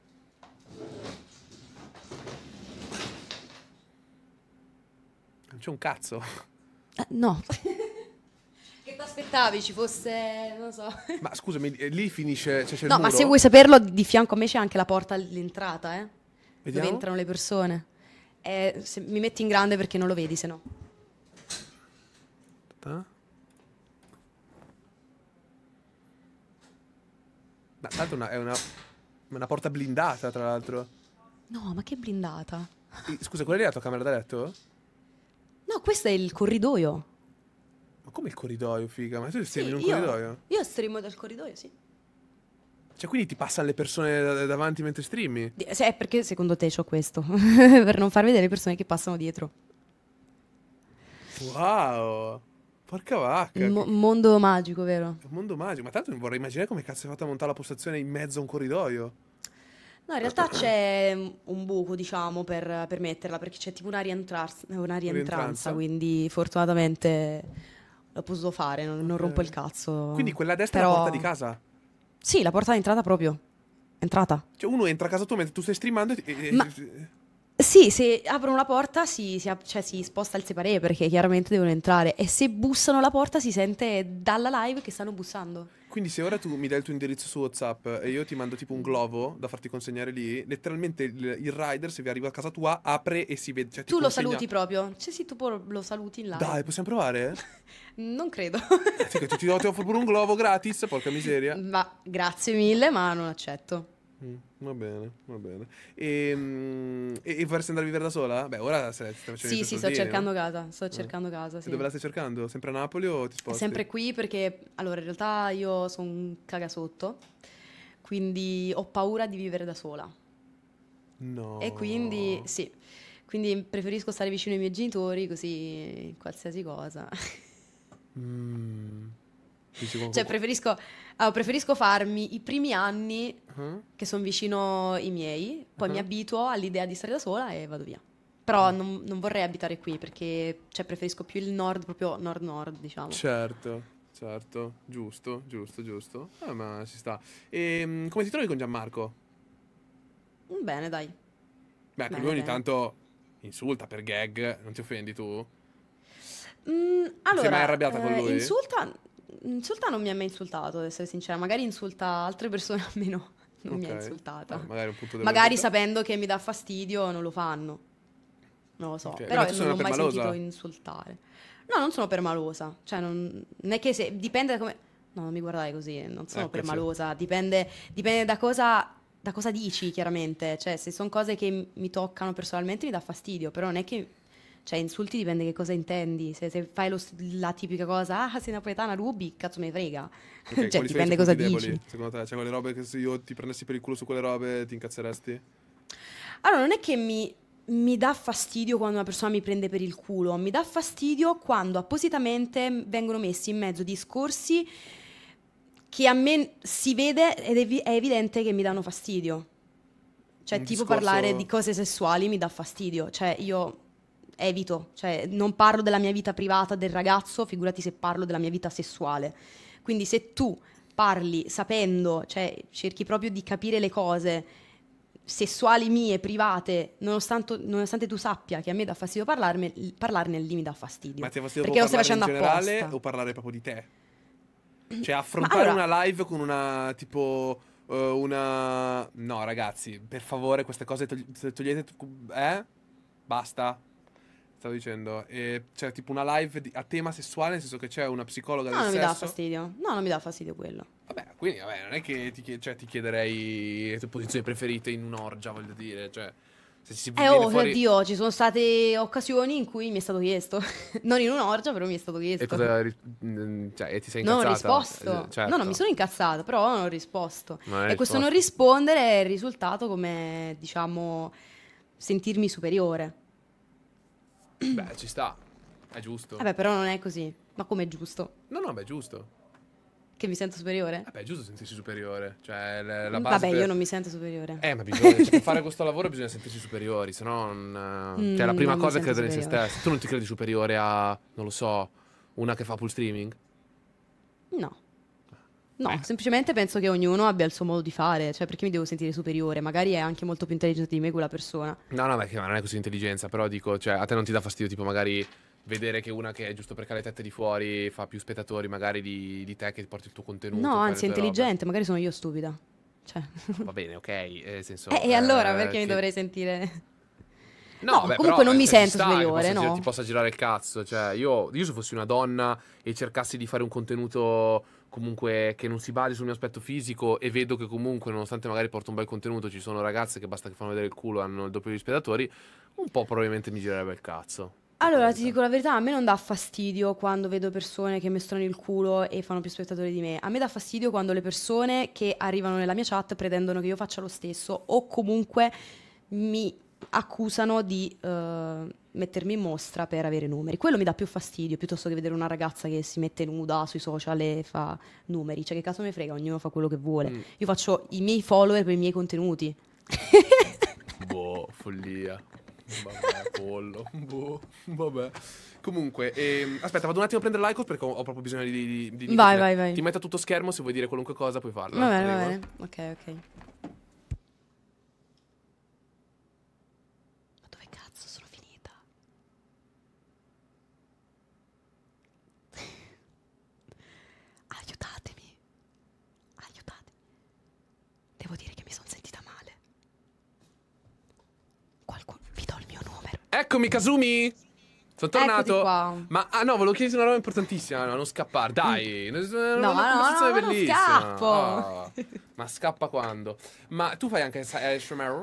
Non c'è un cazzo. Uh, no. [laughs] ti aspettavi ci fosse, non so. Ma scusami, lì finisce, cioè c'è No, il ma se vuoi saperlo, di fianco a me c'è anche la porta all'entrata, eh. Vediamo. Dove entrano le persone. Eh, se- mi metti in grande perché non lo vedi, se no. Ta- Ma tanto è una- è una, una porta blindata, tra l'altro. No, ma che blindata. Scusa, quella lì è la tua camera da letto? No, questo è il corridoio. Ma come il corridoio, figa? Ma tu stream sì, in un io, corridoio? Io streamo dal corridoio, sì. Cioè, quindi ti passano le persone davanti mentre streami? Sì, è perché secondo te ho questo. [laughs] per non far vedere le persone che passano dietro. Wow! Porca vacca! Mo- mondo magico, vero? Un mondo magico, ma tanto vorrei immaginare come cazzo è fatta a montare la postazione in mezzo a un corridoio. No, in realtà c'è un buco, diciamo, per, per metterla, perché c'è tipo una rientranza, una rientranza quindi fortunatamente l'ho potuto fare, non, non rompo il cazzo. Quindi quella a destra Però... è la porta di casa? Sì, la porta d'entrata proprio. Entrata. Cioè uno entra a casa tua mentre tu stai streamando e... Ti... Ma... Sì, se aprono la porta si, si, cioè, si sposta il separé perché chiaramente devono entrare e se bussano la porta si sente dalla live che stanno bussando. Quindi se ora tu mi dai il tuo indirizzo su WhatsApp e io ti mando tipo un globo da farti consegnare lì, letteralmente il, il rider se vi arriva a casa tua apre e si vede. Cioè, tu lo consegna... saluti proprio? Cioè sì, tu lo saluti in live. Dai, possiamo provare? [laughs] non credo. ti, ti, ti offro pure un globo gratis, porca miseria. Ma grazie mille, ma non accetto. Mm, va bene, va bene. E, mm, e, e vorresti andare a vivere da sola? Beh, ora stai facendo Sì, sì, sto cercando casa, sto cercando eh. casa, eh. sì. Dove la stai cercando? Sempre a Napoli o ti sposti? Sempre qui perché, allora, in realtà io sono un cagasotto, quindi ho paura di vivere da sola. No. E quindi, sì, quindi preferisco stare vicino ai miei genitori, così qualsiasi cosa. [laughs] Mm. Cioè, preferisco, uh, preferisco, farmi i primi anni uh-huh. che sono vicino i miei, poi uh-huh. mi mm-hmm. abituo all'idea di stare da sola e vado via. Però uh-huh. non, non, vorrei abitare qui perché cioè, preferisco più il nord, proprio nord-nord, diciamo. Certo, certo, giusto, giusto, giusto. Eh, ma si sta. E, ehm, come ti trovi con Gianmarco? Mm, bene, dai. Beh, bene, lui ogni bene. tanto insulta per gag, non ti offendi tu? Mm, allora, Sei mai arrabbiata con eh, lui? Insulta Insulta non mi ha mai insultato, ad essere sincera, magari insulta altre persone almeno [laughs] non okay. mi ha insultata. Eh, magari, magari sapendo che mi dà fastidio non lo fanno. Non lo so, okay. però non ho mai permalosa. sentito insultare. No, non sono permalosa, cioè non, non è che se dipende da come No, non mi guardare così, non sono ecco, permalosa, sì. dipende, dipende da cosa da cosa dici chiaramente, cioè se sono cose che mi toccano personalmente mi dà fastidio, però non è che cioè, insulti dipende che cosa intendi. Se, se fai lo, la tipica cosa, ah, sei napoletana, rubi, cazzo mi frega. Okay, [laughs] cioè, dipende cosa deboli, dici. Secondo te, cioè, quelle robe che se io ti prendessi per il culo su quelle robe, ti incazzeresti? Allora, non è che mi mi dà fastidio quando una persona mi prende per il culo, mi dà fastidio quando appositamente vengono messi in mezzo discorsi che a me si vede ed è evidente che mi danno fastidio. Cioè, Un tipo discorso... parlare di cose sessuali mi dà fastidio. Cioè, io evito, cioè non parlo della mia vita privata del ragazzo, figurati se parlo della mia vita sessuale. Quindi se tu parli sapendo, cioè cerchi proprio di capire le cose sessuali mie, private, nonostante, nonostante tu sappia che a me dà fastidio parlarne, parlarne lì mi dà fastidio. Ma ti dà fastidio perché lo stai facendo in generale apposta. o parlare proprio di te? [clears throat] Cioè affrontare allora... una live con una tipo eh, una... No, ragazzi, per favore, queste cose togli- togliete... Eh? Basta. Stavo dicendo, eh, c'è tipo una live di- a tema sessuale, nel senso che c'è una psicologa No, del non mi dà fastidio. No, non mi dà fastidio quello. Vabbè, quindi vabbè, non è che ti, chie- cioè, ti chiederei le tue posizioni preferite in un'orgia, voglio dire, cioè se si Eh, oh, fuori oddio, ci sono state occasioni in cui mi è stato chiesto. [laughs] non in un'orgia, però mi è stato e chiesto. cosa ri- mm, cioè, e ti sei Non ho risposto. Eh, certo. No, non mi sono incazzata, però non ho risposto. Non E questo non rispondere è il risultato come, diciamo, sentirmi superiore. Beh, ci sta. È giusto. Vabbè, però non è così. Ma come è giusto? No, no, beh, è giusto. Che mi sento superiore? Vabbè, eh, è giusto sentirsi superiore. Cioè, la, base Vabbè, per... io non mi sento superiore. Eh, ma bisogna, cioè, per [laughs] fare questo lavoro bisogna sentirsi superiori, se no non... Eh, mm, cioè, la prima cosa è credere superiore. in se stesso. Tu non ti credi superiore a, non lo so, una che fa pool streaming? No. No, ecco. semplicemente penso che ognuno abbia il suo modo di fare, cioè perché mi devo sentire superiore, magari è anche molto più intelligente di me quella persona. No, no, perché non è così intelligenza, però dico, cioè a te non ti dà fastidio tipo magari vedere che una che è giusto perché ha le tette di fuori fa più spettatori magari di, di te che ti porti il tuo contenuto. No, anzi è intelligente, robe. magari sono io stupida. Cioè. [laughs] Va bene, ok. Eh, senso, eh, e allora eh, perché che... mi dovrei sentire... No, no beh, comunque però, non mi eh, sento sta, superiore, no? Girare, ti possa girare il cazzo, cioè io, io se fossi una donna e cercassi di fare un contenuto comunque che non si basi sul mio aspetto fisico e vedo che comunque nonostante magari porto un bel contenuto ci sono ragazze che basta che fanno vedere il culo hanno il doppio di spettatori un po' probabilmente mi girerebbe il cazzo allora ti eh. dico la verità a me non dà fastidio quando vedo persone che mestrano il culo e fanno più spettatori di me a me dà fastidio quando le persone che arrivano nella mia chat pretendono che io faccia lo stesso o comunque mi accusano di eh, mettermi in mostra per avere numeri. Quello mi dà più fastidio piuttosto che vedere una ragazza che si mette nuda sui social e fa numeri. Cioè, che caso mi frega, ognuno fa quello che vuole. Mm. Io faccio i miei follower per i miei contenuti. [laughs] boh, follia. Vabbè, pollo. [laughs] Boh, vabbè. Comunque, ehm, aspetta, vado un attimo a prendere l'icon perché ho, ho, proprio bisogno di. di, di vai, vai, vai. Ti metto tutto schermo, se vuoi dire qualunque cosa puoi farlo. Va bene, va bene. Ok, ok. Eccomi, Kasumi! Sono tornato. Ma ah no, volevo chiederti una roba importantissima. No, non scappare. Dai. Mm. Una, no, una no, no, non scappo. Oh. ma scappa quando? Ma tu fai anche ASMR?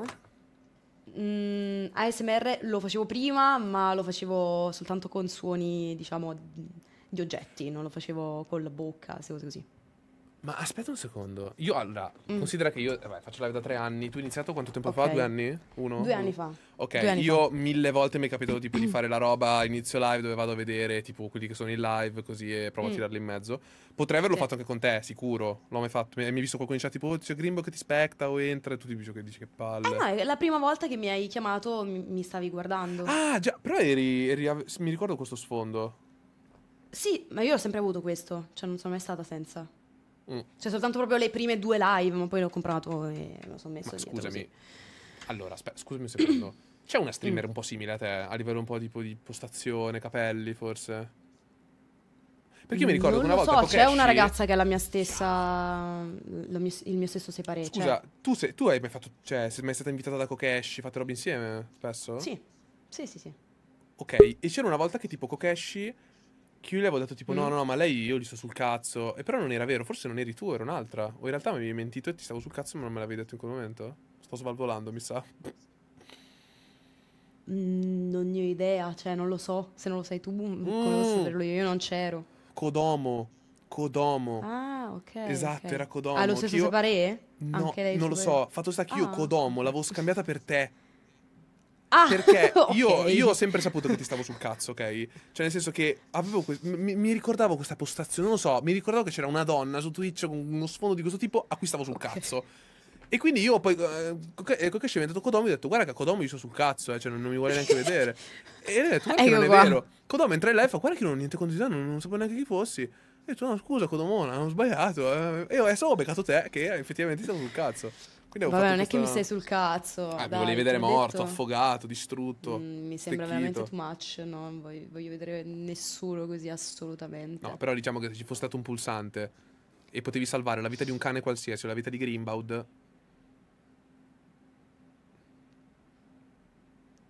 Mm, ASMR lo facevo prima, ma lo facevo soltanto con suoni, diciamo, di oggetti. Non lo facevo con la bocca, se così. Ma aspetta un secondo. Io allora, mm. considera che io eh, vabbè, faccio live da tre anni. Tu hai iniziato quanto tempo okay. fa? Due anni? Uno? Due anni fa. Ok, anni io fa. mille volte mi è capitato tipo di [clears throat] fare la roba, inizio live dove vado a vedere tipo quelli che sono in live così e provo mm. a tirarli in mezzo. Potrei averlo sì. fatto anche con te, sicuro. L'ho mai fatto. Mi hai visto qualcuno in chat tipo, oh, c'è Grimbo che ti specta o entra e tu dici che, dici che palle. Ah, no, è la prima volta che mi hai chiamato mi, stavi guardando. Ah, già, però eri, eri mi ricordo questo sfondo. Sì, ma io ho sempre avuto questo, cioè non sono mai stata senza. Mm. Cioè, soltanto proprio le prime due live, ma poi l'ho comprato e me lo sono messo ma dietro. Scusami. Così. Allora, aspetta, scusami un secondo. [clears throat] C'è una streamer mm. un po' simile a te, a livello un po' tipo di postazione, capelli, forse? Perché io mi mm, ricordo non che una volta Non so, Kokeshi... c'è una ragazza che è la mia stessa mio, il mio stesso separé. Cioè Scusa, cioè... tu, sei, tu hai mai fatto cioè sei mai stata invitata da Kokeshi, fate roba insieme spesso? Sì. Sì, sì, sì. Ok, e c'era una volta che tipo Kokeshi io gli avevo detto tipo mm. no, no, ma lei io gli sto sul cazzo. E però non era vero, forse non eri tu, era un'altra. O in realtà mi avevi mentito e ti stavo sul cazzo ma non me l'avevi detto in quel momento. Sto svalvolando, mi sa. Mm, non ne ho idea, cioè non lo so. Se non lo sai tu, mm. come posso mm. saperlo io? Io non c'ero. Kodomo. Kodomo. Ah, ok. Esatto, okay. era Kodomo. Ah, lo stesso Kyo... Separé? No, non lo so. Fatto sta che io ah. Kodomo l'avevo scambiata per te. Ah, perché [laughs] io, okay. io, ho sempre saputo che ti stavo sul cazzo, ok? Cioè, nel senso che que mi, mi, ricordavo questa postazione, non lo so, mi ricordavo che c'era una donna su Twitch con uno sfondo di questo tipo a cui stavo sul okay. cazzo. E quindi io poi, eh, ecco che c'è mi ha detto ho detto guarda che a io sono sul cazzo, eh, cioè non, non, mi vuole neanche [laughs] vedere. e lui ha detto guarda che non è vero. Kodomi entra in live e fa guarda che non ho niente contro di non, non sapevo neanche chi fossi. E ho no scusa Kodomona, ho sbagliato. Eh. E adesso eh, ho beccato te che effettivamente stavo sul cazzo. Quindi Vabbè, non questa... è che mi stai sul cazzo. Eh, dai, volevi vedere morto, detto... affogato, distrutto. Mm, mi sembra stecchito. veramente too much. No, voglio, voglio, vedere nessuno così assolutamente. No, però diciamo che se ci fosse stato un pulsante e potevi salvare la vita di un cane qualsiasi o la vita di Grimbaud.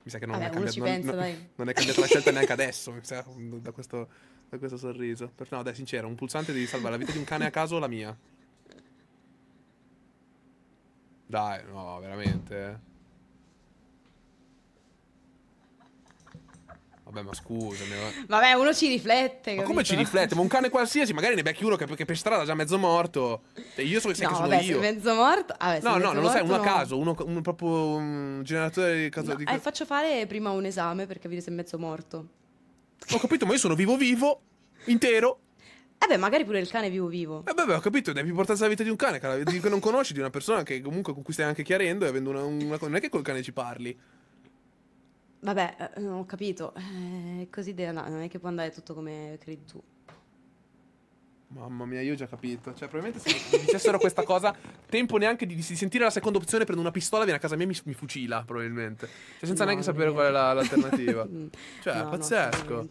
Mi sa che non, Vabbè, è, cambiato, non, pensa, non, non è cambiata la scelta neanche [laughs] adesso. Mi sa, da questo, da questo sorriso. Però, no, dai, sincero, un pulsante devi salvare la vita di un cane a caso o la mia? Dai, no, veramente. Vabbè, ma scusami. Vabbè, uno ci riflette. Ma come ci riflette? Ma un cane qualsiasi, magari ne becchi uno che, che per strada è già mezzo morto. E cioè, io so che, sei no, che vabbè, sono io. mezzo morto. Ah, vabbè, no, no, non lo sai, uno a caso, uno, uno proprio un generatore di caso. No, di... Eh, faccio fare prima un esame per capire se è mezzo morto. Ho capito, ma io sono vivo vivo, intero. Eh magari pure il cane vivo vivo. Eh beh, beh ho capito, ne hai più importanza la vita di un cane, cara, di che non conosci, di una persona che comunque con cui stai anche chiarendo e avendo una, una Non è che col cane ci parli. Vabbè, eh, ho capito. Eh, così deve andare, non è che può andare tutto come credi tu. Mamma mia, io ho già capito. Cioè, probabilmente se mi dicessero questa cosa, tempo neanche di, di, sentire la seconda opzione, prendo una pistola, viene a casa mia e mi, mi fucila, probabilmente. Cioè, senza no, neanche sapere qual è la, l'alternativa. [laughs] cioè, no, pazzesco. No,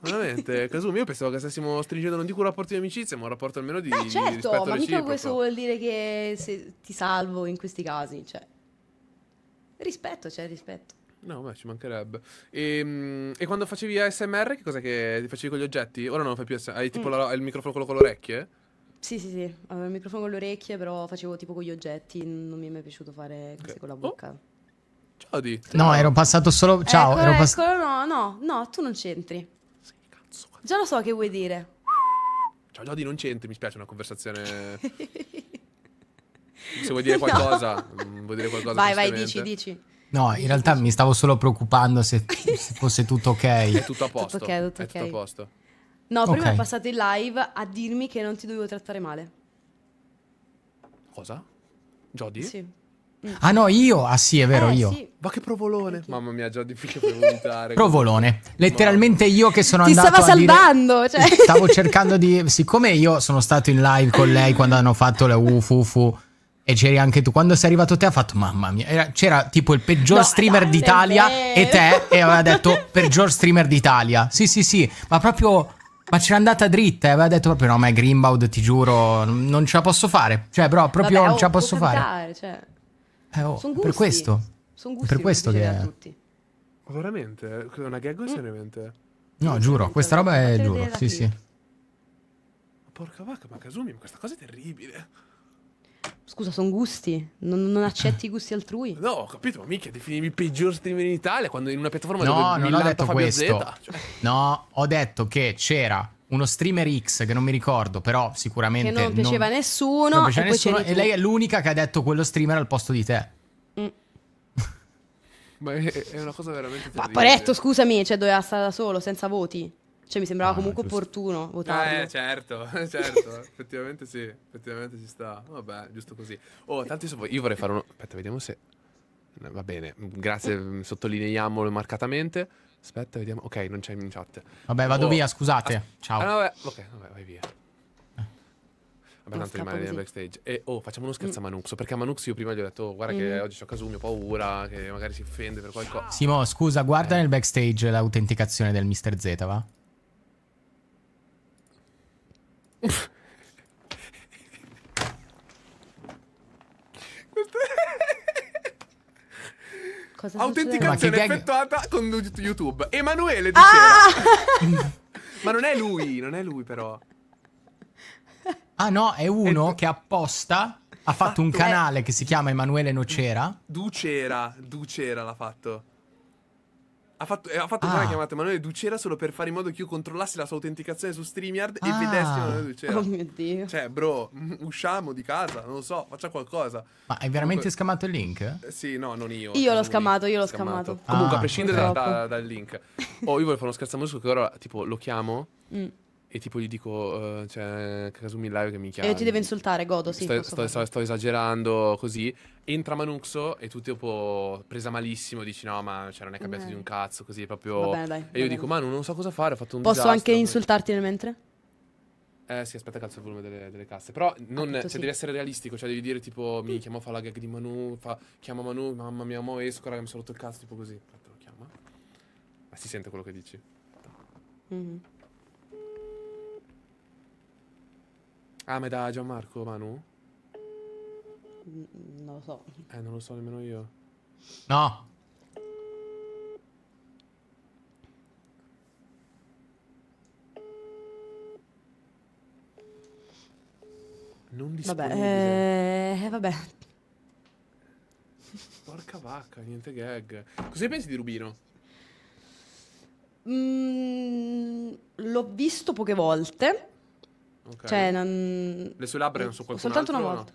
Veramente, [laughs] Casumi, io pensavo che stessimo stringendo non dico un rapporto di amicizia, ma un rapporto almeno di, Beh, certo, di rispetto ma mica questo vuol dire che se ti salvo in questi casi, cioè. Rispetto, c'è cioè, rispetto. No, ma ci mancherebbe. E, ehm, e, quando facevi ASMR, che cosa che ti facevi con gli oggetti? Ora non lo fai più ASMR, hai tipo mm. la, il microfono quello con le orecchie? Sì, sì, sì, avevo il microfono con le orecchie, però facevo tipo con gli oggetti, non mi è mai piaciuto fare cose okay. con la oh. bocca. Oh. Ciao Di. No, ero passato solo... Ciao, ecco, ero passato... Ecco, no, no, no, tu non c'entri. Già lo so che vuoi dire. Ciao Jody, non c'entri, mi spiace una conversazione... [laughs] Se vuoi dire qualcosa, no. Mm, vuoi dire qualcosa Vai, vai, dici, dici. No, in realtà mi stavo solo preoccupando se, se fosse tutto ok. [laughs] È tutto a posto. Tutto okay, tutto è okay. tutto a posto. No, prima okay. è passato in live a dirmi che non ti dovevo trattare male. Cosa? Jody? Sì. Mm. Ah no, io? Ah sì, è vero, eh, io. Sì. Ma che provolone. Mamma mia, già difficile vomitare. [laughs] provolone. Letteralmente io che sono Ti andato stava salvando, dire... cioè. [laughs] Stavo cercando di... Siccome io sono stato in live con lei quando hanno fatto le ufufu e c'eri anche tu. Quando sei arrivato te ha fatto mamma mia, c'era tipo il peggior no, streamer no, d'Italia e te e aveva detto peggior streamer d'Italia. Sì, sì, sì, ma proprio ma c'era andata dritta e aveva detto proprio no, ma è Grimbaud, ti giuro, non ce la posso fare. Cioè, però proprio Vabbè, non ce la posso fare. Cantare, cioè. Eh, oh, Sono gusti. Per questo. Sono gusti. Per questo che... A tutti. Ma oh, veramente? Una gag o mm. seriamente? No, non giuro, questa roba è giuro, sì, sì. Porca vacca, ma Kasumi, questa cosa è terribile. Scusa, sono gusti. Non, non, accetti i gusti altrui. No, ho capito, ma mica definimi il peggior streamer in Italia quando in una piattaforma no, dove non ho detto Fabio questo. cioè. No, ho detto che c'era uno streamer X che non mi ricordo, però sicuramente... Che non piaceva non, nessuno. Non piaceva e, nessuno e lei è l'unica che ha detto quello streamer al posto di te. Mm. [laughs] Ma è, è, una cosa veramente... Ma Paretto, scusami, cioè doveva stare da solo, senza voti. Cioè mi sembrava ah, comunque giusto. opportuno votare. Eh, certo, [laughs] certo, effettivamente sì, effettivamente ci sta. Vabbè, giusto così. Oh, tanto io vorrei fare uno... Aspetta, vediamo se... Va bene, grazie, sottolineiamolo marcatamente. Aspetta, vediamo. Ok, non c'è in chat. Vabbè, vado oh. via, scusate. As ah, Ciao. Ah, vabbè. Ok, vabbè, vai via. Eh. Vabbè, non tanto rimane nel backstage. E oh, facciamo uno scherzo mm. a Manux. Perché a Manux io prima gli ho detto, oh, guarda mm. che mm-hmm. oggi ho Casumi, ho paura, che magari si offende per qualcosa. Simo, scusa, guarda eh. nel backstage l'autenticazione del Mr. Z, va? [laughs] [laughs] [laughs] Questo è... Cosa Autenticazione gag... effettuata con YouTube. Emanuele ah! diceva. Ah! [laughs] Ma non è lui, non è lui però. Ah no, è uno è... che apposta ha fatto, fatto ah, un canale che si chiama Emanuele Nocera. Ducera, Ducera l'ha fatto ha fatto, eh, ha fatto ah. una chiamata Emanuele Ducera solo per fare in modo che io controllassi la sua autenticazione su StreamYard ah. e vedessi Emanuele Ducera. Oh mio Dio. Cioè, bro, [laughs] usciamo di casa, non lo so, faccia qualcosa. Ma hai veramente Comunque... scamato il link? Eh, sì, no, non io. Io l'ho scamato, io l'ho scamato. scamato. Ah, Comunque, a prescindere da, da, dal link. Oh, io voglio fare uno scherzo a musico che ora, tipo, lo chiamo. Mm e tipo gli dico, uh, eh, cioè, Casumillare che mi chiama. E ti deve insultare, godo, sì. Sto, sto, sto, sto, esagerando così. Entra Manuxo e tu tipo presa malissimo, dici no ma cioè, non è cambiato eh. di un cazzo, così proprio... Vabbè, dai, e io dico, ma non so cosa fare, ho fatto un Posso disastro, anche insultarti nel mentre? Eh sì, aspetta che alzo il volume delle, delle casse. Però non, cioè, sì. devi essere realistico, cioè devi dire tipo, mi chiamo, fa la gag di Manu, fa, chiama Manu, mamma mia, mo esco, raga, mi sono rotto il cazzo, tipo così. Aspetta, lo chiama. Ma si sente quello che dici. mm mm-hmm. Ah, ma da Gianmarco Manu? Non lo so. Eh, non lo so nemmeno io. No. Non disponibile. Vabbè, eh, vabbè. Porca vacca, niente gag. Cosa ne pensi di Rubino? Mm, l'ho visto poche volte. Okay. Cioè, non... Le sue labbra erano su qualcun Soltanto altro, una volta.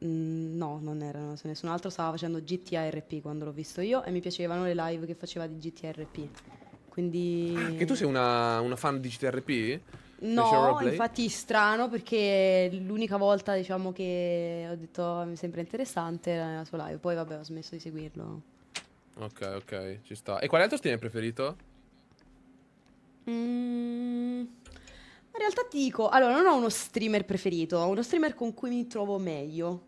No? Mm, no? non erano su nessun altro. Stava facendo GTRP quando l'ho visto io e mi piacevano le live che faceva di GTRP. Quindi... Ah, che tu sei una, una fan di GTRP? No, infatti strano perché l'unica volta diciamo che ho detto oh, mi sembra interessante era nella sua live, poi vabbè ho smesso di seguirlo. Ok, ok, ci sta. E quale altro stile preferito? Mm. In realtà ti dico, allora non ho uno streamer preferito, ho uno streamer con cui mi trovo meglio.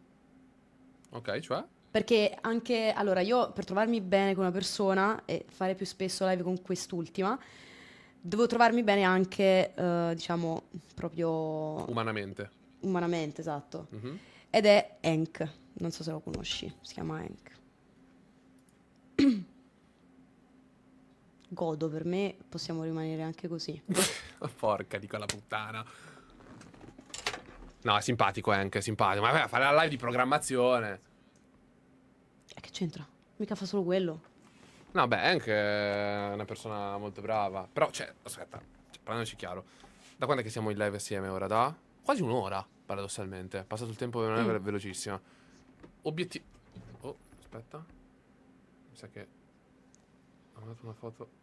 Ok, cioè? Perché anche, allora io per trovarmi bene con una persona e fare più spesso live con quest'ultima, devo trovarmi bene anche, eh, diciamo, proprio... Umanamente. Umanamente, esatto. Mm-hmm. Ed è Hank, non so se lo conosci, si chiama Hank. [clears throat] godo, per me possiamo rimanere anche così. [laughs] Porca di quella puttana. No, è simpatico anche, simpatico. Ma vabbè, fare la live di programmazione. E eh, che c'entra? Mica fa solo quello. No, beh, anche una persona molto brava. Però, cioè, aspetta, cioè, parlandoci chiaro. Da quando è che siamo in live assieme ora? Da quasi un'ora, paradossalmente. È passato il tempo in maniera mm. velocissima. Obiettivo... Oh, aspetta. Mi sa che... Ho mandato una foto...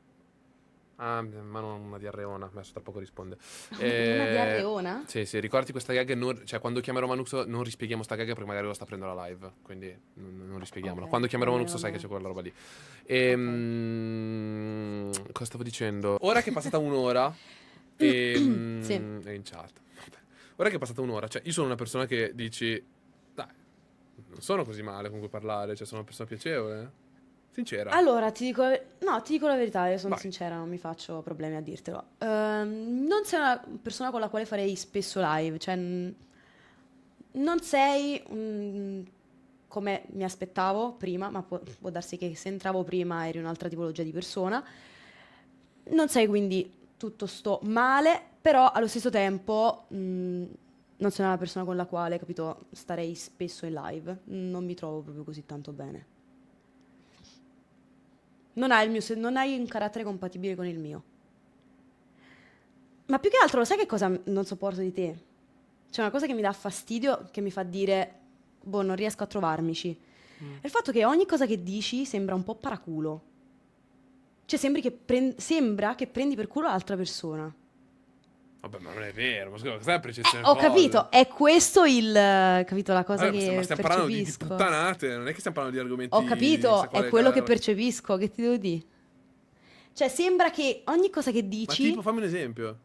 Ah, ma non una diarreona, adesso tra poco risponde. [laughs] Eh, una diarreona? Sì, sì, ricordi questa gag, non, cioè quando chiamerò Manuxo non rispieghiamo sta gag perché magari lo sta prendendo la live, quindi non, non rispieghiamola. Okay. Quando chiamerò Manuxo sai che c'è quella roba lì. E, ehm, okay. mh, cosa stavo dicendo? Ora che è passata un'ora... e, [coughs] sì. Ehm, è in chat. Ora che è passata un'ora, cioè io sono una persona che dici... Dai, non sono così male con cui parlare, cioè sono una persona piacevole. Sincera. Allora, ti dico, no, ti dico la verità, io sono Vai. sincera, non mi faccio problemi a dirtelo. Uh, non sei una persona con la quale farei spesso live, cioè non sei um, come mi aspettavo prima, ma può, può, darsi che se entravo prima eri un'altra tipologia di persona. Non sei quindi tutto sto male, però allo stesso tempo um, non sei una persona con la quale, capito, starei spesso in live. Non mi trovo proprio così tanto bene non hai, mio, non hai un carattere compatibile con il mio. Ma più che altro, lo sai che cosa non sopporto di te? C'è una cosa che mi dà fastidio, che mi fa dire, boh, non riesco a trovarmici. Mm. È il fatto che ogni cosa che dici sembra un po' paraculo. Cioè, sembra che prendi per culo l'altra persona. Vabbè, ma non è vero, ma scusa, questa la percezione. Eh, ho capito, è questo il capito la cosa Vabbè, che ma stiamo parlando di, di, puttanate, non è che stiamo parlando di argomenti Ho capito, è quello che percepisco, che ti devo dire? Cioè, sembra che ogni cosa che dici Ma tipo fammi un esempio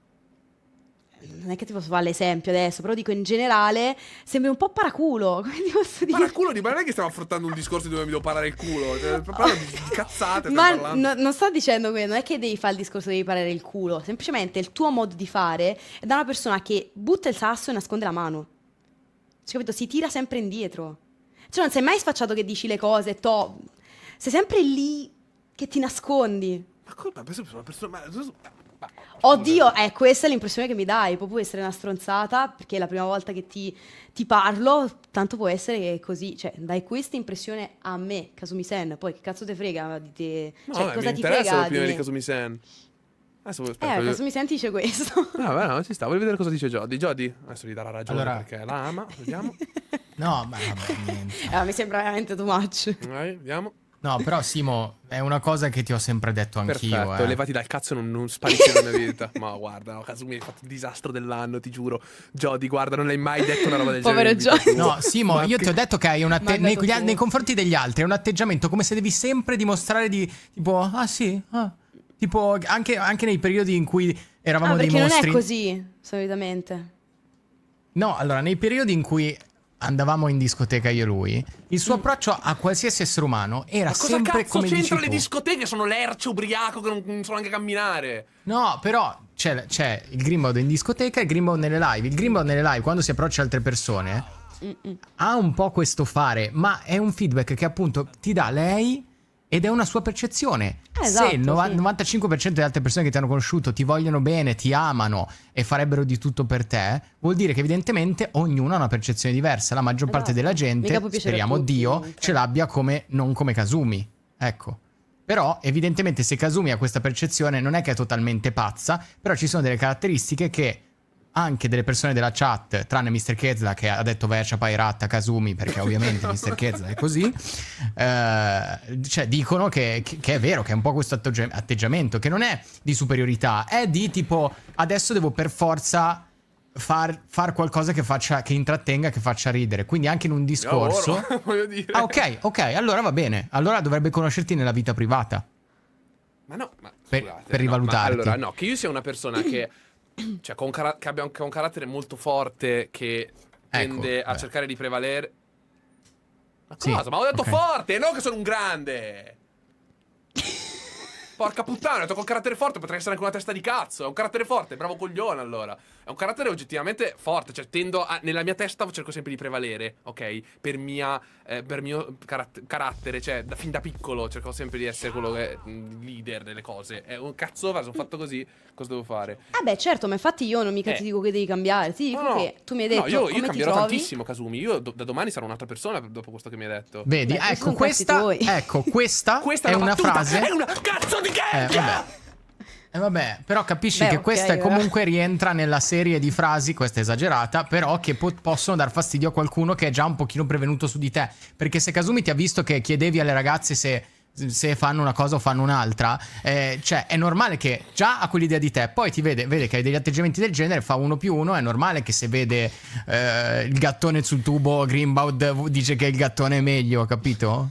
non è che ti posso fare l'esempio adesso, però dico in generale, sembri un po' paraculo, [laughs] come ti posso dire? Paraculo, ma non è che stiamo affrontando un discorso dove mi devo parare il culo, cioè, [laughs] parlo di cazzate. ma no, non sto dicendo questo, non è che devi fare il discorso dove devi parare il culo, semplicemente il tuo modo di fare è da una persona che butta il sasso e nasconde la mano. Cioè, capito? Si tira sempre indietro. Cioè, non sei mai sfacciato che dici le cose, to... Sei sempre lì che ti nascondi. Ma come? Ma, ma, ma, Oddio, eh, è questa l'impressione che mi dai. Può essere una stronzata, perché è la prima volta che ti, ti parlo, tanto può essere così, cioè, dai questa impressione a me, Kasumi Sen. Poi che cazzo te frega di te? No, cioè, no, cosa mi ti frega l'opinione di, di Kasumi Sen. Adesso eh, aspetta, eh, voglio... Kasumi Sen dice questo. [laughs] No, beh, no, ci sta. Voglio vedere cosa dice Jody. Jody, adesso gli darà ragione allora... perché la ama. Vediamo. [laughs] no, ma niente. Eh, [laughs] mi sembra veramente too much. Vai, vediamo. No, però Simo, è una cosa che ti ho sempre detto anch'io. Perfetto, eh. levati dal cazzo non, non sparisci nella mia vita. Ma guarda, no, oh, Kasumi hai fatto il disastro dell'anno, ti giuro. Jody, guarda, non hai mai detto una roba del Povero genere. Povero Jody. No, Simo, io ti ho detto che hai un atteggiamento nei, nei, confronti degli altri, è un atteggiamento come se devi sempre dimostrare di tipo ah sì, ah. tipo anche, anche nei periodi in cui eravamo ah, dei mostri. Ma non è così solitamente. No, allora, nei periodi in cui andavamo in discoteca io e lui, il suo mm. approccio a qualsiasi essere umano era Ma sempre come dici cazzo Ma le discoteche? Sono lercio, ubriaco, che non, non so neanche camminare. No, però c'è, il Grimbaud in discoteca e il Grimbaud nelle live. Il Grimbaud nelle live, quando si approccia a altre persone, mm -mm. ha un po' questo fare, ma è un feedback che appunto ti dà lei ed è una sua percezione. Eh, esatto, Se il no- sì. 95% delle altre persone che ti hanno conosciuto ti vogliono bene, ti amano e farebbero di tutto per te, vuol dire che evidentemente ognuno ha una percezione diversa. La maggior esatto. parte della gente, speriamo tutti, Dio, comunque. ce l'abbia come, non come Kasumi. Ecco. Però evidentemente se Kasumi ha questa percezione non è che è totalmente pazza, però ci sono delle caratteristiche che anche delle persone della chat, tranne Mr. Kezla che ha detto Vercia Pairata Kasumi, perché ovviamente [laughs] Mr. Kezla è così, eh, cioè dicono che, che, è vero, che è un po' questo atteggiamento, che non è di superiorità, è di tipo adesso devo per forza far, far qualcosa che, faccia, che intrattenga, che faccia ridere. Quindi anche in un discorso... Lavoro, [laughs] voglio dire. Ah ok, ok, allora va bene, allora dovrebbe conoscerti nella vita privata. Ma no, ma... Scusate, per, rivalutare. no, allora, no, che io sia una persona che [clears throat] [clears throat] cioè con car- che abbia un, un carattere molto forte che ecco, tende ecco, a beh. cercare di prevalere. Ma sì, cosa? Ma ho detto okay. forte, non che sono un grande. Porca puttana, ho detto con carattere forte potrei essere anche una testa di cazzo. È un carattere forte, bravo coglione allora. È un carattere oggettivamente forte, cioè tendo a, nella mia testa cerco sempre di prevalere, ok? Per, mia, eh, per mio carat carattere, cioè da, fin da piccolo cerco sempre di essere quello che è mm, leader delle cose. È un cazzo, sono fatto così, cosa devo fare? Ah beh, certo, ma infatti io non mica eh. ti dico che devi cambiare, ti dico no, che tu mi hai detto no, io, io cambierò tantissimo, Kasumi. Io do da domani sarò un'altra persona dopo questo che mi hai detto. Vedi, beh, ecco, questa, ecco, questa, questa, è, è una, frase. È una cazzo di che! Eh, e eh, vabbè, però capisci Beh, che okay, questa eh. comunque rientra nella serie di frasi, questa esagerata, però che po possono dar fastidio a qualcuno che è già un pochino prevenuto su di te. Perché se Kazumi ti ha visto che chiedevi alle ragazze se se fanno una cosa o fanno un'altra, eh, cioè è normale che già ha quell'idea di te, poi ti vede, vede che hai degli atteggiamenti del genere, fa uno più uno, è normale che se vede eh, il gattone sul tubo, Greenbaud dice che il gattone è meglio, capito?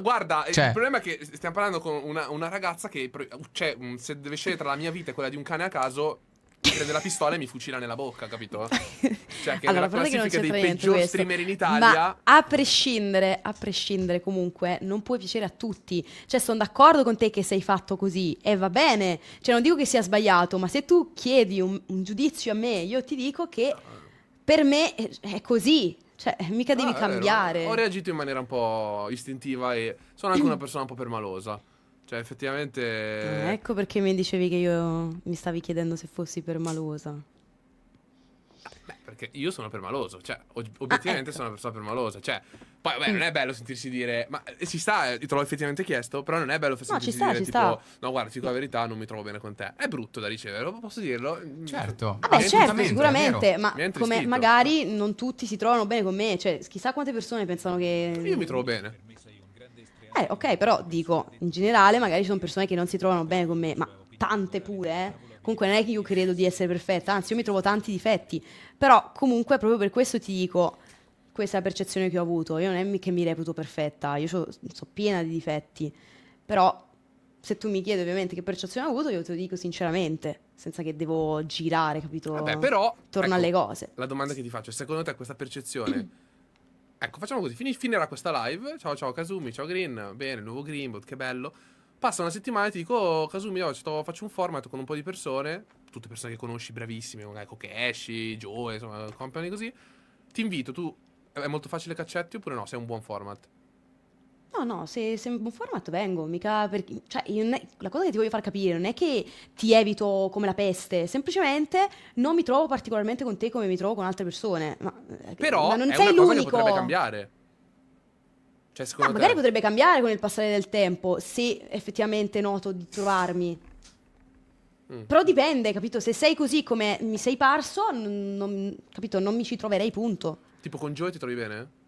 guarda, cioè. il problema è che stiamo parlando con una, una ragazza che. Cioè, mm, se deve scegliere tra la mia vita e quella di un cane a caso, prende la pistola e mi fucila nella bocca, capito? [laughs] Cioè, che allora, nella classifica che dei peggiori questo, streamer in Italia. a prescindere, a prescindere, comunque, non puoi piacere a tutti. Cioè, sono d'accordo con te che sei fatto così e va bene. Cioè, non dico che sia sbagliato, ma se tu chiedi un, un giudizio a me, io ti dico che. Ah. Per me è così, cioè, eh, mica devi ah, cambiare. Ho reagito in maniera un po' istintiva e sono anche una persona un po' permalosa. Cioè, effettivamente. Eh, ecco perché mi dicevi che io mi stavi chiedendo se fossi permalosa perché io sono permaloso, cioè, ah, obiettivamente ah, ecco. sono una persona permalosa, cioè, poi vabbè, mm. non è bello sentirsi dire, ma ci eh, sta, eh, te l'ho effettivamente chiesto, però non è bello sentirsi ci sta, dire ci tipo, sta. no guarda, ti dico la verità, non mi trovo bene con te. È brutto da ricevere, posso dirlo? Mm. Certo. Vabbè, ah, certo, sicuramente, ma come magari non tutti si trovano bene con me, cioè, chissà quante persone pensano che... Io mi trovo bene. Eh, ok, però dico, in generale magari ci sono persone che non si trovano bene con me, ma tante pure, eh comunque non è che io credo di essere perfetta, anzi io mi trovo tanti difetti, però comunque proprio per questo ti dico, questa percezione che ho avuto, io non è che mi reputo perfetta, io sono piena di difetti, però se tu mi chiedi ovviamente che percezione ho avuto, io te lo dico sinceramente, senza che devo girare, capito? Vabbè, però... Torno ecco, alle cose. La domanda che ti faccio, secondo te questa percezione... [clears throat] Ecco, facciamo così, finirà questa live. Ciao ciao Kazumi, ciao Green, bene, nuovo Greenbot, che bello. Passa una settimana e ti dico, oh, Kasumi, oggi faccio un format con un po' di persone, tutte persone che conosci, bravissime, magari Kokeshi, Joe, insomma, company così. Ti invito, tu è molto facile caccetti oppure no? Sei un buon format? No, no, se, sei un buon format vengo, mica perché... Cioè, ne, la cosa che ti voglio far capire non è che ti evito come la peste, semplicemente non mi trovo particolarmente con te come mi trovo con altre persone. Ma, eh, Però ma non sei l'unico. potrebbe cambiare. Cioè, no, ah, te... magari potrebbe cambiare con il passare del tempo, se effettivamente noto di trovarmi. Mm. Però dipende, capito? Se sei così come mi sei parso, non, non, capito, non mi ci troverei, punto. Tipo con Joe ti trovi bene?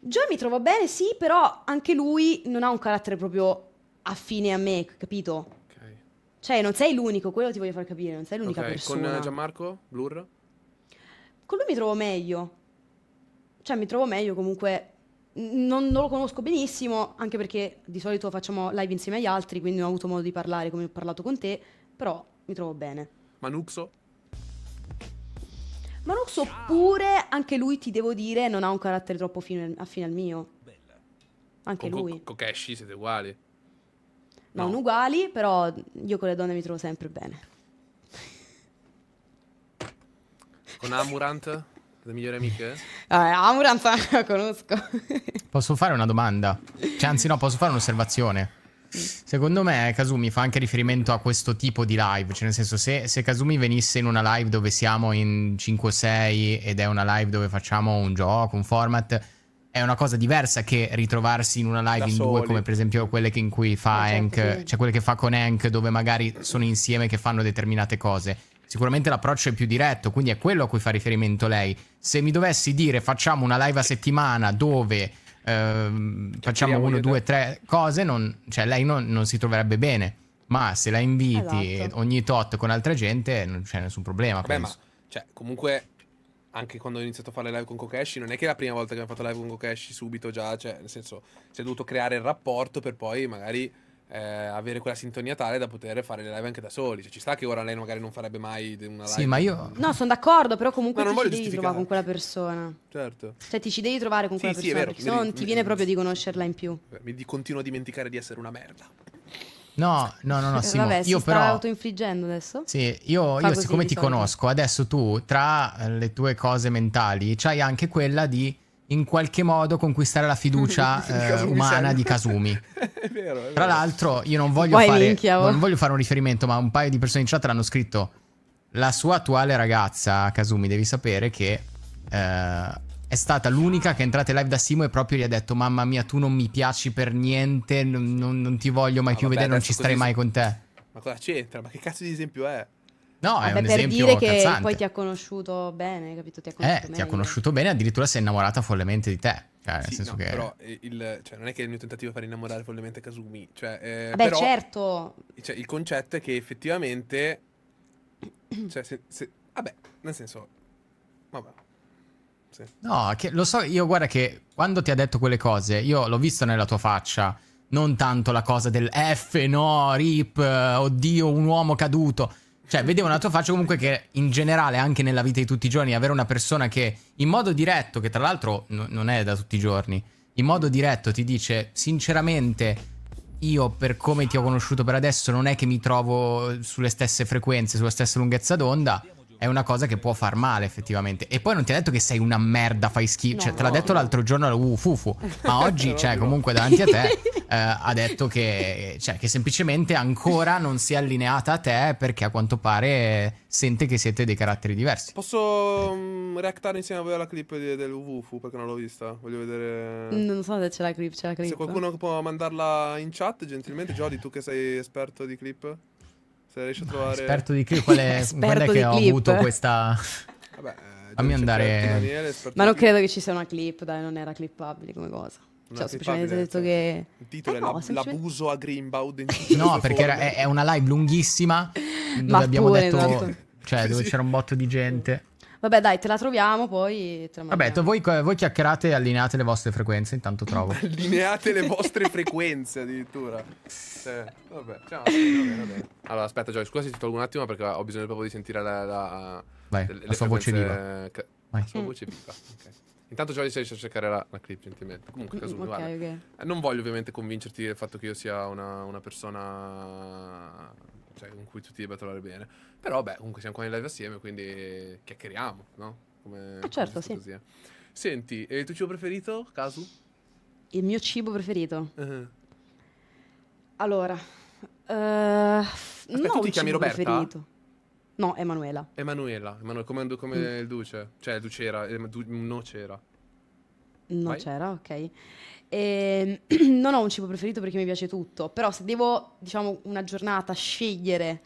Joe mi trovo bene, sì, però anche lui non ha un carattere proprio affine a me, capito? Okay. Cioè, non sei l'unico, quello ti voglio far capire, non sei l'unica okay. Eh, persona. Con Gianmarco, Blur? Con lui mi trovo meglio. Cioè, mi trovo meglio comunque non, non, lo conosco benissimo, anche perché di solito facciamo live insieme agli altri, quindi non ho avuto modo di parlare come ho parlato con te, però mi trovo bene. Manuxo? Manuxo pure, anche lui ti devo dire, non ha un carattere troppo fine, affine al mio. Bella. Anche con, lui. Con Kokeshi siete uguali. No. Non uguali, però io con le donne mi trovo sempre bene. Con Amurant? [laughs] Le migliori amiche? Vabbè, [laughs] eh, Amuranza [laughs] la conosco. posso fare una domanda? Cioè, anzi no, posso fare un'osservazione. Secondo me eh, Kazumi fa anche riferimento a questo tipo di live, cioè nel senso se, se Kazumi venisse in una live dove siamo in 5-6 ed è una live dove facciamo un gioco, un format, è una cosa diversa che ritrovarsi in una live da in soli. due, come per esempio quelle in cui fa eh, certo, Hank, cioè quelle che fa con Hank, dove magari sono insieme che fanno determinate cose sicuramente l'approccio è più diretto, quindi è quello a cui fa riferimento lei. Se mi dovessi dire facciamo una live a settimana dove ehm, facciamo uno, due, tre cose, non, cioè lei non, non, si troverebbe bene. Ma se la inviti esatto. ogni tot con altra gente non c'è nessun problema. Vabbè, ma, cioè, comunque anche quando ho iniziato a fare live con Kokeshi, non è che è la prima volta che abbiamo fatto live con Kokeshi subito già, cioè, nel senso, si è dovuto creare il rapporto per poi magari eh, avere quella sintonia tale da poter fare le live anche da soli. Cioè, ci sta che ora lei magari non farebbe mai una live. Sì, ma io. No, sono d'accordo, però comunque no, ti ci devi trovare con quella persona. Certo. Cioè, ti ci devi trovare con sì, quella sì, persona. Vero, perché se no ti viene proprio di conoscerla in più. Mi continuo a dimenticare di essere una merda. No, no, no, no eh, Simo, Vabbè, io però autoinfliggendo adesso. Sì, io, io siccome ti solito. conosco, adesso tu tra le tue cose mentali c'hai anche quella di in qualche modo conquistare la fiducia [laughs] eh, umana di Kasumi. [laughs] è vero, è vero. Tra l'altro, io non voglio, fare, non voglio, fare, un riferimento, ma un paio di persone in chat l'hanno scritto. La sua attuale ragazza, Kasumi, devi sapere che eh, è stata l'unica che è entrata in live da Simo e proprio gli ha detto: Mamma mia, tu non mi piaci per niente, non, non ti voglio mai ah, più vabbè, vedere, non ci starei mai con te. Ma cosa c'entra? Ma che cazzo di esempio è? No, Vabbè, è un per esempio dire che cazzante. poi ti ha conosciuto bene, capito? Ti ha conosciuto, eh, bene. Ti ha conosciuto bene, addirittura si è innamorata follemente di te. Cioè, nel sì, senso no, che... però eh, il, cioè, non è che il mio tentativo è far innamorare follemente Kasumi. Cioè, eh, Vabbè, però, certo. Cioè, il concetto è che effettivamente... Cioè, se, se, vabbè, nel senso... Vabbè. Sì. No, che, lo so, io guarda che quando ti ha detto quelle cose, io l'ho visto nella tua faccia, non tanto la cosa del F, no, rip, eh, oddio, un uomo caduto cioè, vedevo una tua faccia comunque che in generale, anche nella vita di tutti i giorni, avere una persona che in modo diretto, che tra l'altro n- non è da tutti i giorni, in modo diretto ti dice sinceramente io per come ti ho conosciuto per adesso non è che mi trovo sulle stesse frequenze, sulla stessa lunghezza d'onda è una cosa che può far male effettivamente. E poi non ti ha detto che sei una merda, fai schifo. No, cioè, te l'ha detto no. l'altro giorno la uh, fufu. [laughs] Ma oggi, cioè, comunque davanti a te [laughs] eh, ha detto che, cioè, che semplicemente ancora non si è allineata a te perché a quanto pare sente che siete dei caratteri diversi. Posso mm, reactare insieme a voi alla clip di, del Wufu perché non l'ho vista? Voglio vedere. Non so se c'è la clip, c'è la clip. Se qualcuno può mandarla in chat, gentilmente, Jody, tu che sei esperto di clip. Se riesci a trovare... Esperto di clip, qual è, [laughs] quando è che ho avuto questa... Vabbè, eh, Fammi andare... Daniele, Ma non credo che ci sia una clip, dai, non era clippabile come cosa. Una cioè, semplicemente detto cioè. che... Il titolo eh no, è la, semplicemente... l'abuso a Greenbaud. [laughs] no, perché era, è, è, una live lunghissima dove Ma abbiamo pure, detto... Esatto. Cioè, dove sì. c'era un botto di gente. Vabbè, dai, te la troviamo poi. Te la Vabbè, voi, voi, chiacchierate e allineate le vostre frequenze, intanto trovo. [laughs] allineate le vostre frequenze addirittura. Eh, vabbè, ciao. Vabbè, vabbè. Allora, aspetta, Joy, scusa se ti tolgo un attimo perché ho bisogno proprio di sentire la, la, Vai, le, la sua voce viva. Ca- Vai. La sua mm. voce viva, ok. Intanto Jolly riesce a cercare la, la clip gentilmente. Comunque, mm, Casumi, okay, okay. Eh, non voglio ovviamente convincerti del fatto che io sia una, una persona cioè, con cui tu ti debba trovare bene. Però, beh, comunque siamo qua in live assieme, quindi chiacchieriamo, no? Come, eh certo, come sì. Senti, e il tuo cibo preferito, Casu? Il mio cibo preferito? Uh-huh. Allora, uh, Aspetta, tu ti chiami Roberta? Preferito. No, Emanuela. Emanuela, Emanuela come, come mm. il duce, cioè ducera, du, eh, nocera. c'era, ok. E, ehm, [clears throat] non ho un cibo preferito perché mi piace tutto, però se devo, diciamo, una giornata scegliere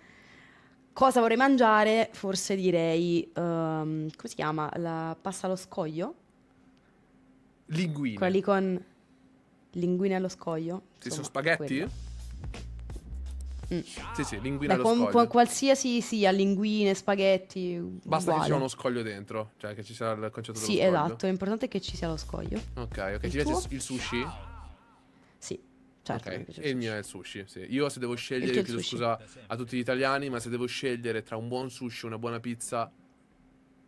Cosa vorrei mangiare? Forse direi, ehm, come si chiama? La pasta allo scoglio? Linguine. Quella lì con linguine allo scoglio? Sì, sono spaghetti? Mm. Sì, sì, linguine Beh, allo con, scoglio. con qualsiasi sia, linguine, spaghetti, Basta che ci sia uno scoglio dentro, cioè che ci sia il concetto dello Sì, scoglio. esatto, l'importante è che ci sia lo scoglio. Ok, ok. Il Ti piace il sushi? Sì. Certo, okay. E il mio è il sushi. Sì. Io se devo scegliere, chiedo scusa a tutti gli italiani, ma se devo scegliere tra un buon sushi e una buona pizza,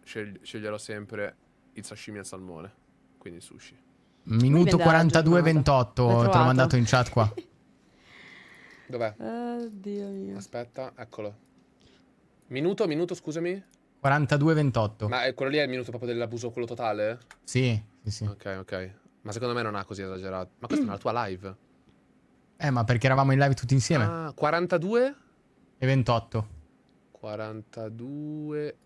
scegli- sceglierò sempre il sashimi al salmone. Quindi il sushi. Minuto 42-28, te l'ho mandato in chat qua. [laughs] Dov'è? Oddio mio. Aspetta, eccolo. Minuto, minuto, scusami. 42-28. Ma quello lì è il minuto proprio dell'abuso quello totale? Sì, sì, sì. Ok, ok. Ma secondo me non ha così esagerato. Ma questa è una tua live. Eh, ma perché eravamo in live tutti insieme. Ah, 42? E 28. 42.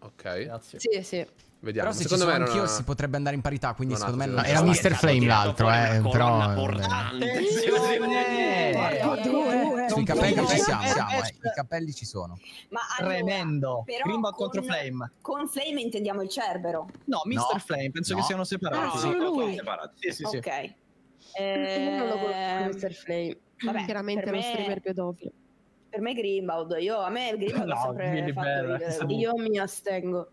Ok. Grazie. Sì, sì. Vediamo. Però se secondo ci sono me anch'io una... si potrebbe andare in parità, quindi no, secondo me no, era Mr. Flame l'altro, eh, eh però eh. Attenzione! Sui capelli ci siamo, siamo eh, eh. i capelli ci sono. Ma allora, tremendo. Grimbo contro Flame. Con Flame intendiamo il Cerbero. No, Mr. Flame, penso che siano separati. Ah, Separati. Sì, sì, sì. Ok. Eh, non lo conosco Mr. Ehm, Flame, vabbè, chiaramente lo streamer pedofilo. Per me Greenbaud, io a me Greenbaud no, sempre fatto ridere. Io mi astengo.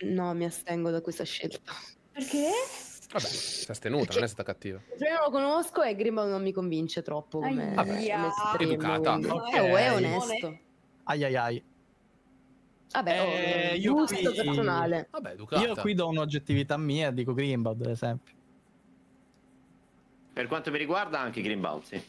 no, mi astengo da questa scelta. Perché? Vabbè, si è astenuta, cioè, non è stata cattiva. Cioè, non lo conosco e Grimbaud non mi convince troppo. Come Vabbè, come educata. Okay. è onesto. Ai ai ai. Vabbè, oh, eh, oh, gusto qui... personale. Vabbè, io qui do un'oggettività mia, dico Grimbald, ad esempio. Per quanto mi riguarda anche Grimbald, sì.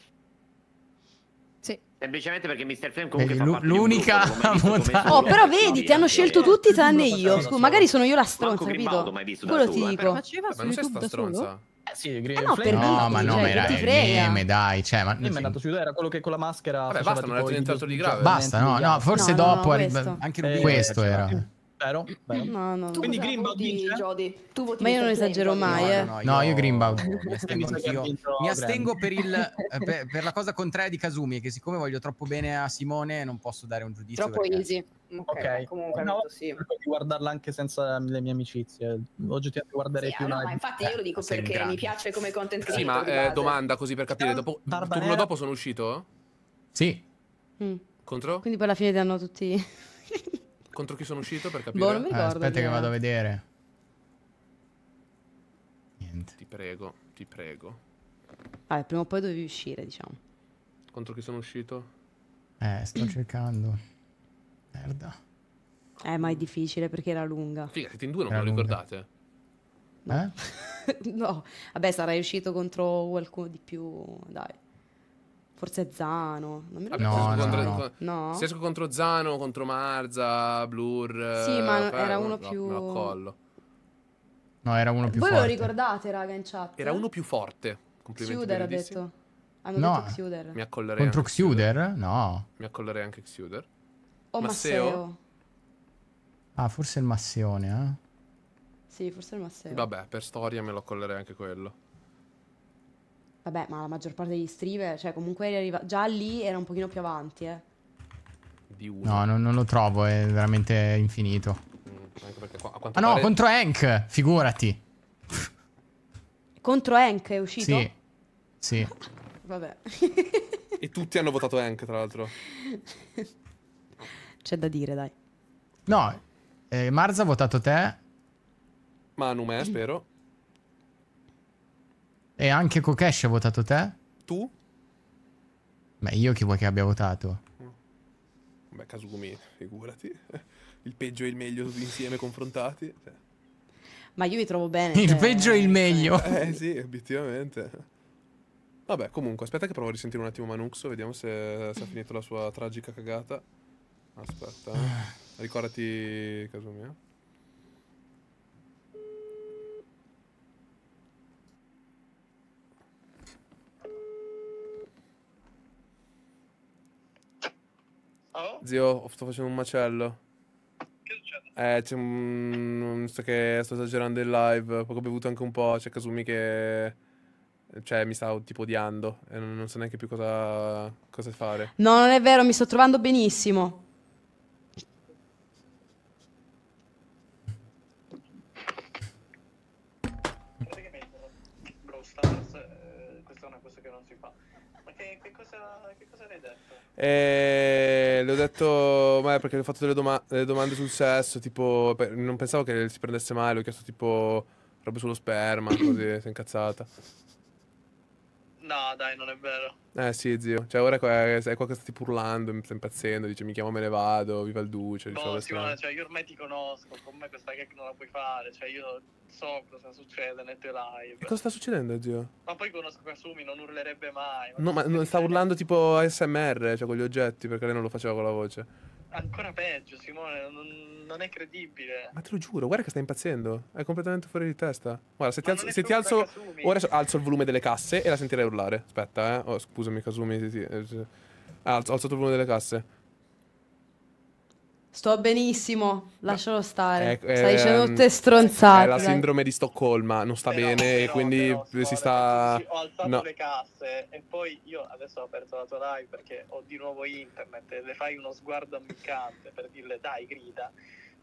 Sì. Semplicemente perché Mr. Flame comunque eh, l'unica montagna. [laughs] Oh, però vedi, ti hanno scelto tutti tranne io. Scusa, Magari sono io la stronza, capito? Quello ti eh, dico. Ma non su YouTube stronza? sì, Green eh no, Flame. No, ma no, ma cioè, era meme, dai. Cioè, ma... Meme è cioè andato su, era quello che con la maschera Vabbè, basta, non è diventato di grave. Basta, no, cioè, no, forse dopo anche eh, questo era. Vero? No, no. Tu Quindi Greenbaud vince? Jody. Tu voti Ma io non esagero mai, eh. No, io, Greenbaud mi astengo Mi astengo [laughs] eh, per, la cosa contraria di Kasumi, che siccome voglio troppo bene a Simone non posso dare un giudizio. Troppo easy. Ok, okay. comunque no, sì. di guardarla anche senza le mie amicizie. oggi ti guarderei sì, più ah, no, una... infatti eh, io lo dico eh, perché mi piace come content creator. Sì, ma eh, domanda così per capire, dopo, turno dopo sono uscito? Sì. Mm. Contro? Quindi per la fine danno tutti Contro chi sono uscito per capire? Boh, non mi eh, ricordo. Ah, aspetta che vado a vedere. Niente. Ti prego, ti prego. Vabbè, prima o poi dovevi uscire, diciamo. Contro chi sono uscito? Eh, sto cercando. Merda. Eh, ma è difficile perché era lunga. Figa, siete in due, non me lo lunga. ricordate? No. Eh? [laughs] no. Vabbè, sarai uscito contro qualcuno di più, dai. Forse Zano, non mi ricordo. No, no, contro, no. no. Se esco contro Zano, contro Marza, Blur. Sì, ma eh, era uno no, più. Me lo collo. No, era uno più Voi forte. Voi lo ricordate, raga, in chat? Era uno più forte. Complimenti. Xiuder ha detto. Hanno no. detto Xiuder. Mi accollerei. Contro Xiuder? No. Mi accollerei anche Xiuder. O Masseo. Ah, forse il Massione, eh? Sì, forse il Masseo. Vabbè, per storia me lo collerei anche quello. Vabbè, ma la maggior parte degli streamer, cioè comunque arriva... già lì era un pochino più avanti, eh. Di uno. No, non, non lo trovo, è veramente infinito. Mm, qua, ah no, contro Hank, figurati. Contro Hank è uscito? Sì. Sì. [laughs] Vabbè. e tutti hanno votato Hank, tra l'altro. [laughs] C'è da dire, dai. No, eh, Marza ha votato te. Manu me, spero. E anche Kokesh ha votato te. Tu? Beh, io chi vuoi che abbia votato? Beh, Kasumi, figurati. [laughs] Il peggio e il meglio tutti insieme confrontati. Cioè. Ma io mi trovo bene. Il cioè, peggio e il eh. meglio. [laughs] Eh sì, obiettivamente. Vabbè, comunque, aspetta che provo a risentire un attimo Manuxo, vediamo se ha finito la sua tragica cagata. Aspetta, eh. ricordati caso mio. Oh? Zio, sto facendo un macello. Che succede? Eh, c'è un... Non So che sto esagerando in live, poco ho bevuto anche un po', c'è Kazumi che... Cioè, mi sta tipo odiando e non, non so neanche più cosa, cosa fare. No, non è vero, mi sto trovando benissimo. che cosa le hai detto? Eh, le ho detto, ma perché le ho fatto delle, doma- delle domande sul sesso, tipo, per, non pensavo che si prendesse male, ho chiesto tipo proprio sullo sperma, così, si è incazzata. No, dai, non è vero. Eh sì, zio. Cioè, ora è qua, che sta tipo urlando, sta impazzendo, dice mi chiamo me ne vado, viva il duce. No, diciamo, sì, ma, cioè, io ormai ti conosco, con me questa gag non la puoi fare, cioè io so cosa succede nelle tue live. E cosa sta succedendo, zio? Ma poi conosco Kasumi, non urlerebbe mai. Ma no, ma non sta urlando tipo ASMR, cioè con gli oggetti, perché lei non lo faceva con la voce. Ancora peggio, Simone, non, non è credibile. Ma te lo giuro, guarda che sta impazzendo. È completamente fuori di testa. Guarda, se ti alzo. Se ti alzo ora alzo il volume delle casse e la sentirei urlare. Aspetta, eh. Oh, scusami, Kasumi. Eh, alzo, alzo il volume delle casse. Sto benissimo, lascialo stare. Eh, Stai dicendo ehm, tutte stronzate. È la sindrome di Stoccolma, non sta però, bene, però, quindi però, si sta. Ho alzato no. le casse e poi io adesso ho aperto la tua live perché ho di nuovo internet e le fai uno sguardo ammiccante per dirle dai, grida.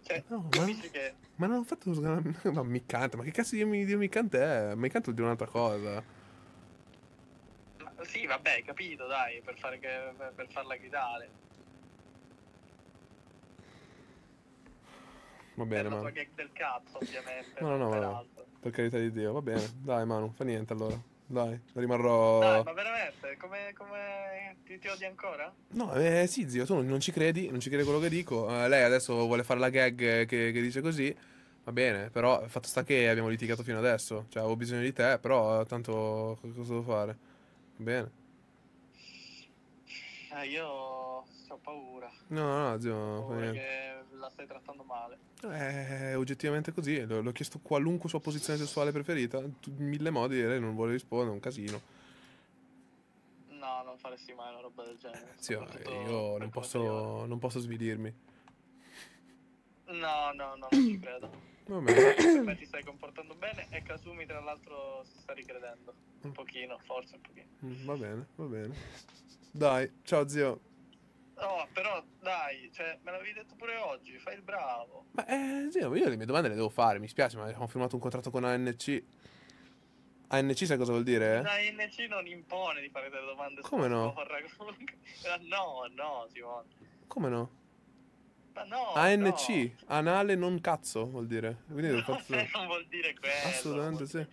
Cioè, no, ma, che... ma non ho fatto uno sguardo ammiccante, ma che cazzo di, ammiccante è? Ammiccante vuol dire un'altra cosa. Ma, sì, vabbè, capito, dai, per, che, per farla gridare. Va bene, Manu. gag del cazzo, ovviamente. No, no, no, no. Per carità di Dio, va bene. Dai, Manu, fa niente allora. Dai, rimarrò... Dai, ma veramente? Come, come... Ti, ti odi ancora? No, eh, sì, zio, tu non, non, ci credi, non ci credi quello che dico. Eh, lei adesso vuole fare la gag che, che dice così. Va bene, però fatto sta che abbiamo litigato fino adesso. Cioè, avevo bisogno di te, però eh, tanto cosa devo fare? Va bene. Eh, io ho paura. No, no, zio. Ho la stai trattando male. Eh, oggettivamente così. L'ho chiesto qualunque sua posizione sessuale preferita, mille modi e lei non vuole rispondere, è un casino. No, non faresti mai una roba del genere. Eh, zio, eh, io non posso, non posso svilirmi. No, no, no, non ci credo. Vabbè. [coughs] ti stai comportando bene e Kasumi tra l'altro si sta ricredendo. Un mm. pochino, forse un pochino. Mm, va bene, va bene. Dai, ciao zio. No, però dai, cioè, me l'avevi detto pure oggi, fai il bravo. Ma eh, sì, io le mie domande le devo fare, mi spiace, ma abbiamo firmato un contratto con ANC. ANC sai cosa vuol dire? Eh? ANC non impone di fare delle domande Come no? [laughs] no, no, Simone. Come no? Ma no, ANC, no. anale non cazzo vuol dire. Quindi [laughs] no, fatto... Cioè, non vuol dire quello. Assolutamente sì.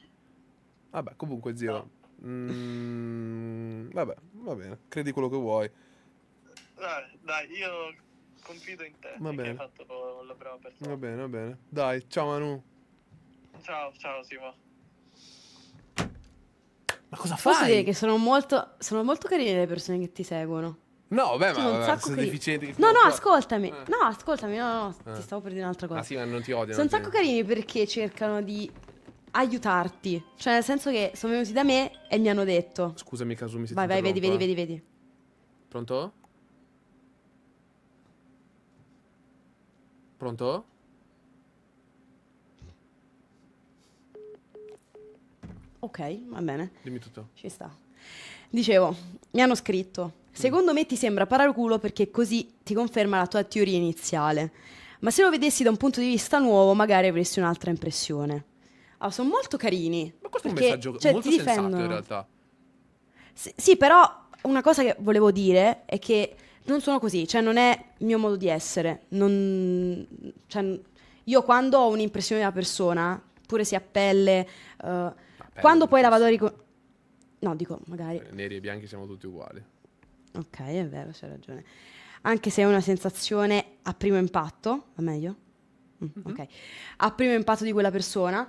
Vabbè, comunque zio. No. Mm, vabbè, va bene, credi quello che vuoi. Dai, io confido in te. Va bene. Hai fatto la brava persona. Va bene, va bene. Dai, ciao Manu. Ciao, ciao Simo. Ma cosa fai? Posso dire che sono molto, sono molto carine le persone che ti seguono. No, beh, cioè, sono ma vabbè, sono deficienti. No, no, ascoltami. Eh. No, ascoltami. No, no, no. Eh. ti stavo per dire un'altra cosa. Ah, sì, ma non ti odio. Sono un cioè. sacco carini perché cercano di aiutarti. Cioè, nel senso che sono venuti da me e mi hanno detto. Scusami, Kasumi, se vai, ti Vai, vai, vedi, vedi, eh. vedi, vedi. Pronto? Pronto? Ok, va bene. Dimmi tutto. Ci sta. Dicevo, mi hanno scritto. Mm. Secondo me ti sembra paraculo perché così ti conferma la tua teoria iniziale. Ma se lo vedessi da un punto di vista nuovo, magari avresti un'altra impressione. Ah, sono molto carini. Ma questo perché, è un messaggio cioè, molto sensato difendono. in realtà. S- sì, però una cosa che volevo dire è che non sono così, cioè non è il mio modo di essere. Non, cioè, io quando ho un'impressione della persona, pure se a pelle, uh, quando poi la vado a riconoscere... No, dico, magari... Eh, neri e bianchi siamo tutti uguali. Ok, è vero, c'è ragione. Anche se è una sensazione a primo impatto, va meglio? Mm, mhm. Ok. A primo impatto di quella persona,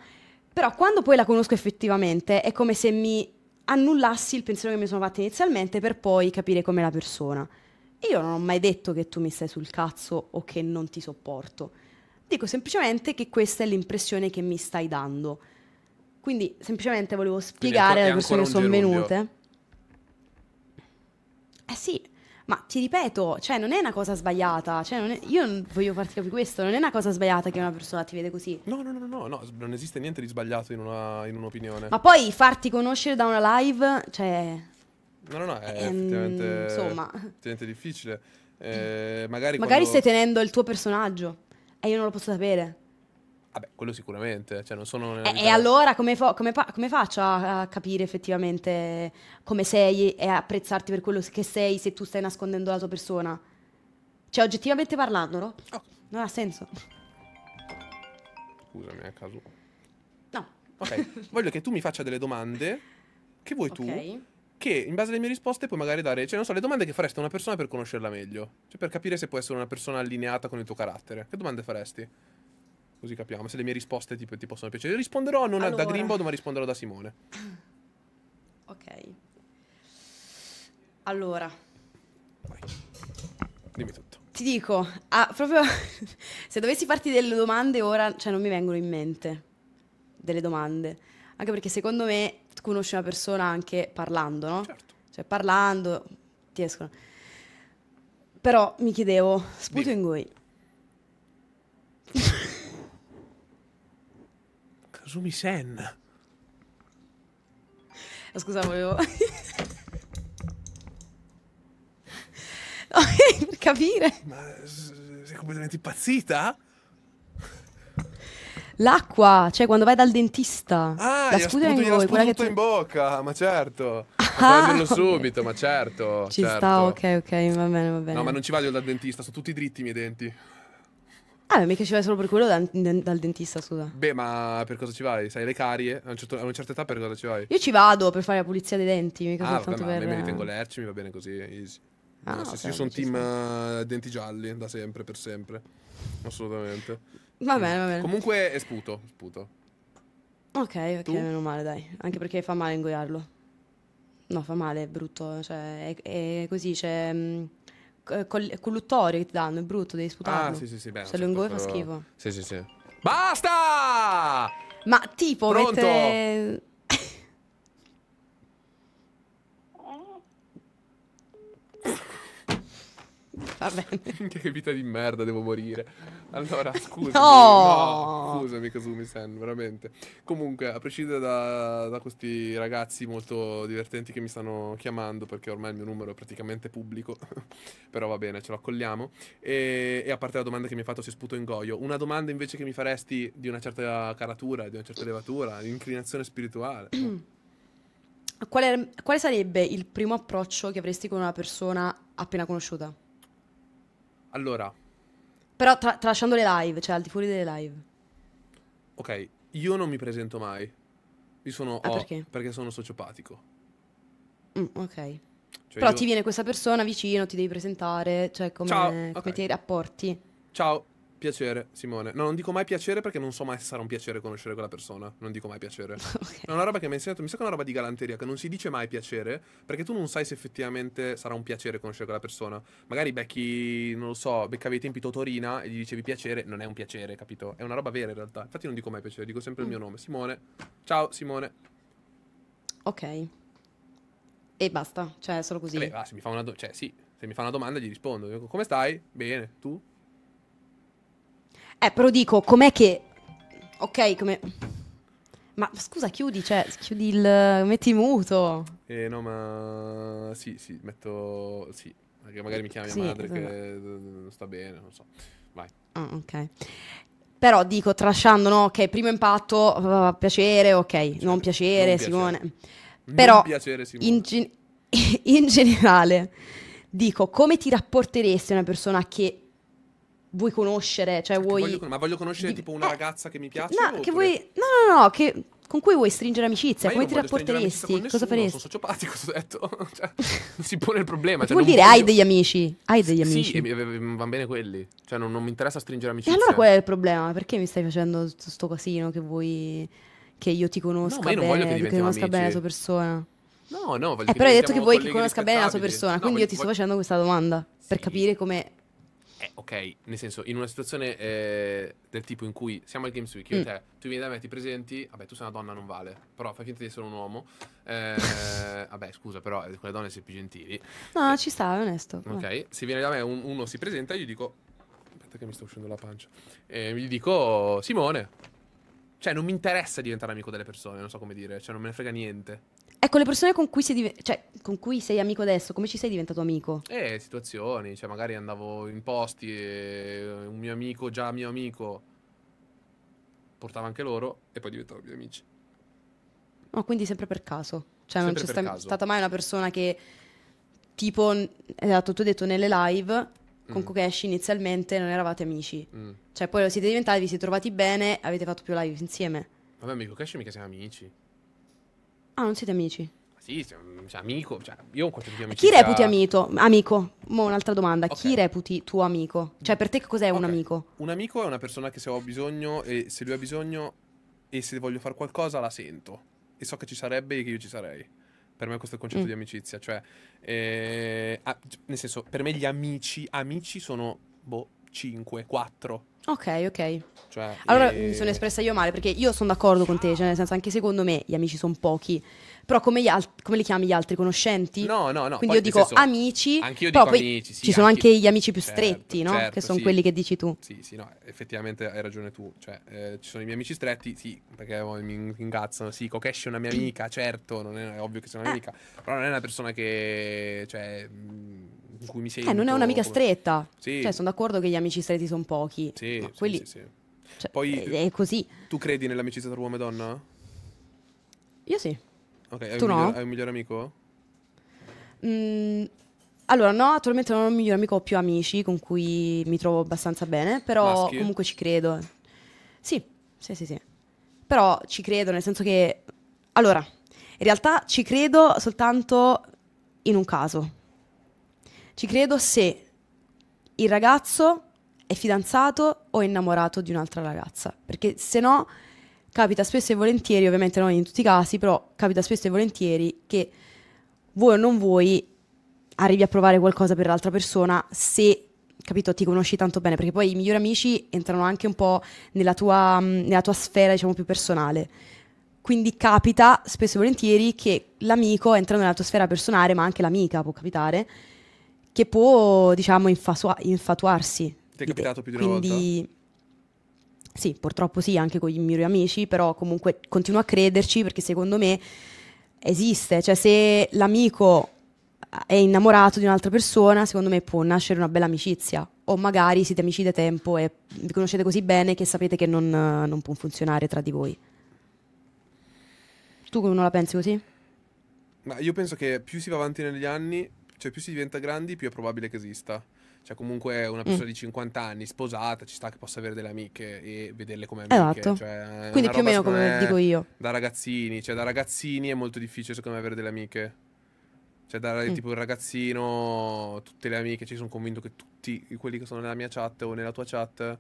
però quando poi la conosco effettivamente è come se mi annullassi il pensiero che mi sono fatta inizialmente per poi capire com'è la persona. Io non ho mai detto che tu mi stai sul cazzo o che non ti sopporto. Dico semplicemente che questa è l'impressione che mi stai dando. Quindi semplicemente volevo spiegare alle persone che sono venute. Eh sì, ma ti ripeto, cioè non è una cosa sbagliata, cioè non è, io voglio farti capire questo, non è una cosa sbagliata che una persona ti vede così. No, no, no, no, no non esiste niente di sbagliato in, una, in un'opinione. Ma poi farti conoscere da una live, cioè... No, no, no, è ehm, effettivamente, insomma. effettivamente difficile. Eh, magari magari quando... stai tenendo il tuo personaggio e io non lo posso sapere. Vabbè, quello sicuramente, cioè non sono... E, e allora come, fo- come, fa- come, faccio a, a capire effettivamente come sei e apprezzarti per quello che sei se tu stai nascondendo la tua persona? Cioè, oggettivamente parlando, no? Oh. Non ha senso. Scusami, a caso. No. Ok, voglio che tu mi faccia delle domande che vuoi okay. tu che in base alle mie risposte puoi magari dare, cioè non so, le domande che faresti a una persona per conoscerla meglio, cioè per capire se può essere una persona allineata con il tuo carattere. Che domande faresti? Così capiamo se le mie risposte ti, ti possono piacere. Risponderò non allora. da Grimbaud, ma risponderò da Simone. Ok. Allora. Vai. Dimmi tutto. Ti dico, ah, proprio [laughs] se dovessi farti delle domande ora, cioè non mi vengono in mente delle domande, anche perché secondo me conosci una persona anche parlando, no? Certo. Cioè parlando ti escono. Però mi chiedevo, sputo in goi. [laughs] Kasumi Sen. Oh, scusa, volevo... [laughs] no, [laughs] per capire. Ma sei completamente impazzita? L'acqua, cioè quando vai dal dentista. Ah, la sputa in, voi, quella che ti... in bocca, ma certo. Ah, [laughs] okay. subito, ma certo. Ci certo. sta, ok, ok, va bene, va bene. No, ma non ci vado dal dentista, sono tutti dritti i miei denti. Ah, mica ci vai solo per quello dal, dal, dentista, scusa. Beh, ma per cosa ci vai? Sai, le carie? A, un certo, a, una certa età per cosa ci vai? Io ci vado per fare la pulizia dei denti, mica ah, soltanto vabbè, per... Ah, mi ritengo lerci, mi va bene così, easy. Ah, no, no, sì, io sono team sta. Eh, denti gialli, da sempre, per sempre. Assolutamente. Va bene, va bene. Comunque è sputo, sputo. Ok, ok, Tu? meno male, dai. Anche perché fa male ingoiarlo. No, fa male, è brutto. Cioè, è, è così, c'è. Cioè, mh, mm, col- colluttorio che ti danno, è brutto, devi Ah, sputarlo. sì, sì, sì, beh. Se certo, lo certo, ingoi fa schifo. Sì, sì, sì. Basta! Ma tipo, Pronto? mettere. [laughs] Va bene. che vita di merda, devo morire. Allora, [laughs] scusami. No! no scusami, Kazumi-sen, veramente. Comunque, a prescindere da, da, questi ragazzi molto divertenti che mi stanno chiamando, perché ormai il mio numero è praticamente pubblico, [laughs] però va bene, ce lo accogliamo. E, e, a parte la domanda che mi hai fatto, se sputo in goio. Una domanda invece che mi faresti di una certa caratura, di una certa levatura, di inclinazione spirituale. [clears throat] Quale, quale sarebbe il primo approccio che avresti con una persona appena conosciuta? Allora. Però tra- tralasciando le live, cioè al di fuori delle live. Ok, io non mi presento mai. Mi sono ah, o, perché? perché sono sociopatico. Mm, ok. Cioè Però io... ti viene questa persona vicino, ti devi presentare, cioè come, Ciao, come okay. ti rapporti. Ciao, Piacere, Simone. No, non dico mai piacere perché non so mai se sarà un piacere conoscere quella persona. Non dico mai piacere. [laughs] okay. È una roba che mi ha insegnato, mi sa che è una roba di galanteria, che non si dice mai piacere, perché tu non sai se effettivamente sarà un piacere conoscere quella persona. Magari becchi, non lo so, beccavi i tempi Totorina e gli dicevi piacere, non è un piacere, capito? È una roba vera in realtà. Infatti non dico mai piacere, dico sempre mm. il mio mm. nome. Simone. Ciao, Simone. Ok. E basta, cioè, solo così. Eh beh, va, ah, se mi fa una do- cioè, sì, se mi fa una domanda gli rispondo. Dico, Come stai? Bene, tu? Eh, però dico, com'è che... Ok, come... Ma scusa, chiudi, cioè, chiudi il... metti muto. Eh, no, ma... Sì, sì, metto... Sì, perché magari mi chiama mia sì, madre che esatto. non sta bene, non so. Vai. Ah, ok. Però dico, trasciando, no, ok, primo impatto, uh, piacere, ok, piacere. non piacere, non Simone. Piacere. Però, piacere, Simone. In, ge- [laughs] in generale, dico, come ti rapporteresti a una persona che vuoi conoscere, cioè, cioè vuoi... Voglio, ma voglio conoscere tipo una eh, ragazza che mi piace? No, che vuoi... No, no, no, che... con cui vuoi stringere amicizia, come ti rapporteresti? Nessuno, cosa faresti? Sono sociopatico, [laughs] ho detto. cioè, non si pone il problema. Cioè, vuol dire voglio... hai degli amici, hai degli amici. Sì, eh, mm, vanno bene quelli. Cioè non, non, mi interessa stringere amicizia. E allora qual è il problema? Perché mi stai facendo tutto sto casino che vuoi... Che io ti conosca no, io bene, voglio che conosca amici. bene la sua persona. No, no, voglio eh, però hai detto che vuoi che conosca bene la sua persona, no, quindi io ti sto facendo questa domanda per capire come eh, ok, nel senso, in una situazione eh, del tipo in cui siamo al Games Week, io mm. te, tu vieni da me, ti presenti, vabbè, tu sei una donna, non vale, però fai finta di essere un uomo. Eh, [laughs] vabbè, scusa, però con eh, le donne sei più gentili. No, eh, ci sta, è onesto. Ok, eh. se viene da me un, uno si presenta, io dico, aspetta che mi sta uscendo la pancia, e gli dico, Simone. Cioè, non mi interessa diventare amico delle persone, non so come dire, cioè, non me ne frega niente. Ecco, le persone con cui, div- cioè, con cui, sei amico adesso, come ci sei diventato amico? Eh, situazioni, cioè magari andavo in posti e un mio amico, già mio amico, portava anche loro e poi diventavo miei amici. Ma quindi sempre per caso? Cioè sempre non c'è sta- stata mai una persona che, tipo, esatto, tu hai detto nelle live, con mm. Kokeshi inizialmente non eravate amici. Mm. Cioè poi siete diventati, vi siete trovati bene, avete fatto più live insieme. Vabbè, amico Kokeshi mica siamo amici. Ah, non siete amici? Sì, cioè, amico. Cioè, io ho qualche concetto di amicizia. Chi reputi amico? amico? Mo, un'altra domanda. Okay. Chi reputi tuo amico? Cioè, per te cos'è okay. un amico? Un amico è una persona che se ho bisogno e se lui ha bisogno e se voglio fare qualcosa la sento. E so che ci sarebbe e che io ci sarei. Per me questo è il concetto mm. di amicizia. Cioè, eh, a, nel senso, per me gli amici, amici sono, boh, 5, 4 Ok, ok. Cioè, allora e... mi sono espressa io male perché io sono d'accordo con te, cioè nel senso anche secondo me gli amici sono pochi. Però come, al- come, li chiami gli altri conoscenti? No, no, no. Quindi poi, io dico senso, amici. io dico amici. Sì, ci sono anche gli amici più certo, stretti, no? Certo, che sono sì. quelli che dici tu. Sì, sì, no, effettivamente hai ragione tu. Cioè, eh, ci sono i miei amici stretti, sì, perché mi incazzano. Sì, Kokesh è una mia amica, certo, non è, è ovvio che sia una mia eh. amica. Però non è una persona che, cioè, mh, mm, su cui mi sento. Eh, non è un'amica stretta. Sì. Cioè, sono d'accordo che gli amici stretti sono pochi. Sì, ma quelli... sì, sì. Cioè, Poi è, eh, è così. Tu credi nell'amicizia tra uomo e donna? Io sì. Ok, tu un no? miglior, hai un migliore amico? Mm, allora, no, attualmente non ho un migliore amico, ho più amici con cui mi trovo abbastanza bene, però Maschi? comunque ci credo. Sì, sì, sì, sì. Però ci credo, nel senso che... Allora, in realtà ci credo soltanto in un caso. Ci credo se il ragazzo è fidanzato o è innamorato di un'altra ragazza, perché se no capita spesso e volentieri, ovviamente non in tutti i casi, però capita spesso e volentieri che vuoi o non vuoi arrivi a provare qualcosa per l'altra persona se capito ti conosci tanto bene perché poi i migliori amici entrano anche un po' nella tua, mm, nella tua sfera diciamo più personale quindi capita spesso e volentieri che l'amico entra nella tua sfera personale ma anche l'amica può capitare che può, diciamo, infasua- infatuarsi. Ti è capitato più di una Quindi, volta? Sì, purtroppo sì, anche con i miei amici, però comunque continuo a crederci perché secondo me esiste, cioè se l'amico è innamorato di un'altra persona, secondo me può nascere una bella amicizia. O magari siete amici da tempo e vi conoscete così bene che sapete che non, non può funzionare tra di voi. Tu come non la pensi così? Ma io penso che più si va avanti negli anni, cioè più si diventa grandi più è probabile che esista. Cioè comunque una persona mm. di 50 anni sposata ci sta che possa avere delle amiche e vederle come amiche. Esatto. Cioè, Quindi più o meno come dico io. Da ragazzini, cioè da ragazzini è molto difficile secondo me avere delle amiche. Cioè da mm. tipo il ragazzino, tutte le amiche, ci cioè, sono convinto che tutti quelli che sono nella mia chat o nella tua chat,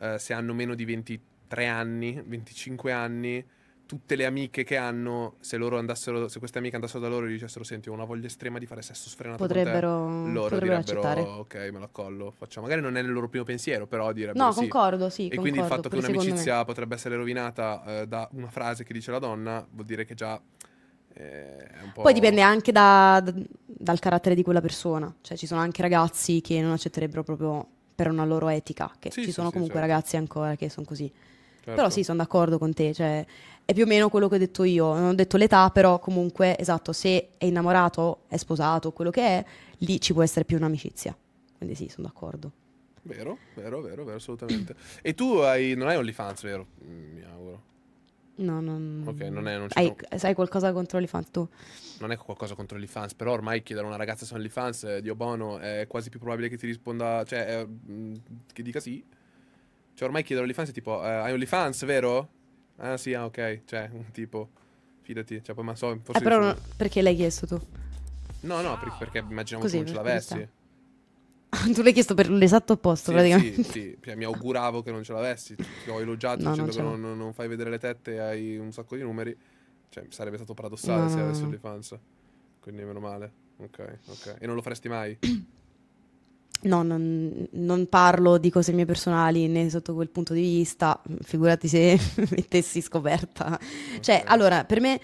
eh, se hanno meno di 23 anni, 25 anni tutte le amiche che hanno, se, andassero, se queste amiche andassero da loro e gli dicessero senti ho una voglia estrema di fare sesso sfrenato potrebbero, con te, loro potrebbero direbbero accettare. ok me lo accollo. facciamo. Magari non è nel loro primo pensiero però direbbero No, sì. concordo, sì, E concordo, quindi il fatto che un'amicizia potrebbe essere rovinata eh, da una frase che dice la donna vuol dire che già eh, un po'... Poi dipende anche da, da, dal carattere di quella persona, cioè ci sono anche ragazzi che non accetterebbero proprio per una loro etica, che sì, ci sì, sono comunque certo. ragazzi ancora che sono così. Certo. Però sì, sono d'accordo con te, cioè, è più o meno quello che ho detto io. Non ho detto l'età, però comunque, esatto, se è innamorato, è sposato, quello che è, lì ci può essere più un'amicizia. Quindi sì, sono d'accordo. Vero, vero, vero, vero, assolutamente. [clears throat] e tu hai, non hai OnlyFans, vero? Mm, mi auguro. No, non... Ok, non è... Non hai, sai qualcosa contro OnlyFans tu? Non è qualcosa contro OnlyFans, però ormai chiedere a una ragazza se OnlyFans, eh, Dio Bono, è quasi più probabile che ti risponda, cioè, eh, mm, che dica sì cioè, ormai chiedo all'OnlyFans tipo, uh, hai OnlyFans, vero? Ah, sì, ah, ok. Cioè, un [laughs] tipo, fidati. Cioè, poi ma so, forse... Eh, però non... perché l'hai chiesto tu? No, no, perché, perché immaginiamo Così, che non ce l'avessi. [laughs] tu l'hai chiesto per l'esatto opposto, sì, praticamente. Sì, sì. Cioè, mi auguravo che non ce l'avessi. Cioè, ti ho elogiato no, dicendo non che non, non, fai vedere le tette e hai un sacco di numeri. Cioè, sarebbe stato paradossale no. se avessi OnlyFans. Quindi meno male. Ok, ok. E non lo faresti mai? [clears throat] No, non, non, parlo di cose mie personali né sotto quel punto di vista, figurati se [laughs] mettessi scoperta. Cioè, okay. Cioè, allora, per me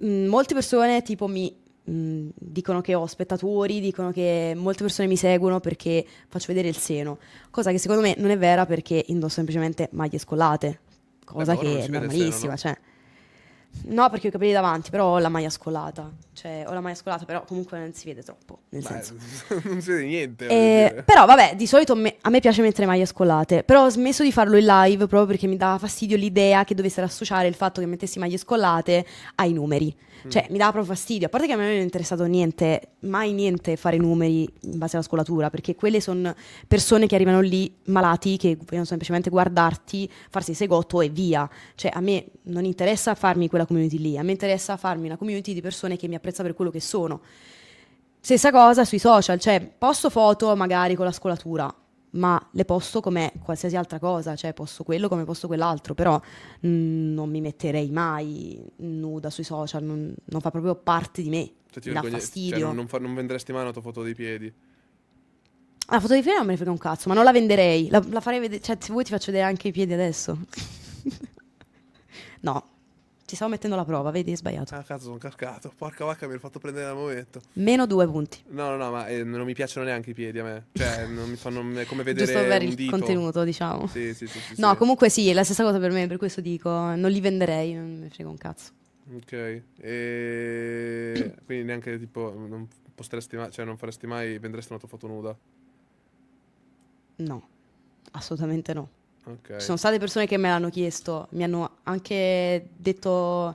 m- molte persone tipo mi m- dicono che ho spettatori, dicono che molte persone mi seguono perché faccio vedere il seno, cosa che secondo me non è vera perché indosso semplicemente maglie scollate, cosa Beh, che è normalissima, seno, no? cioè No, perché ho i capelli davanti, però ho la maglia scolata. Cioè, ho la maglia scolata, però comunque non si vede troppo. Nel Beh, senso. [laughs] non si vede niente. Eh, però, vabbè, di solito me, a me piace mettere maglie scolate. Però ho smesso di farlo in live proprio perché mi dava fastidio l'idea che dovessero associare il fatto che mettessi maglie scolate ai numeri. Mm. Cioè, mm. mi dava proprio fastidio. A parte che a me non è interessato niente, mai niente fare numeri in base alla scolatura, perché quelle sono persone che arrivano lì malati, che vogliono semplicemente guardarti, farsi sei segotto e via. Cioè, a me non interessa farmi quella community lì, a me interessa farmi una community di persone che mi apprezza per quello che sono. Stessa cosa sui social, cioè posto foto magari con la scolatura, ma le posto come qualsiasi altra cosa, cioè posto quello come posto quell'altro, però mh, mm, non mi metterei mai nuda sui social, non, non fa proprio parte di me, cioè, mi dà fastidio. Cioè, non, non, fa, non, venderesti mai la tua foto dei piedi? Ah, la foto dei piedi non me ne frega un cazzo, ma non la venderei, la, la farei vedere, cioè se vuoi ti faccio vedere anche i piedi adesso. [laughs] no, ci stavo mettendo la prova, vedi, è sbagliato. Ah, cazzo, sono cascato. Porca vacca, mi hai fatto prendere dal momento. Meno due punti. No, no, no, ma eh, non mi piacciono neanche i piedi a me. Cioè, [laughs] non mi fanno come vedere Giusto per il dito. contenuto, diciamo. Sì, sì, sì, sì No, sì. comunque sì, è la stessa cosa per me, per questo dico, non li venderei, non mi frega un cazzo. Ok. E [coughs] quindi neanche tipo non posteresti mai, cioè non faresti mai vendresti una tua foto nuda? No. Assolutamente no. Okay. Ci sono state persone che me l'hanno chiesto, mi hanno anche detto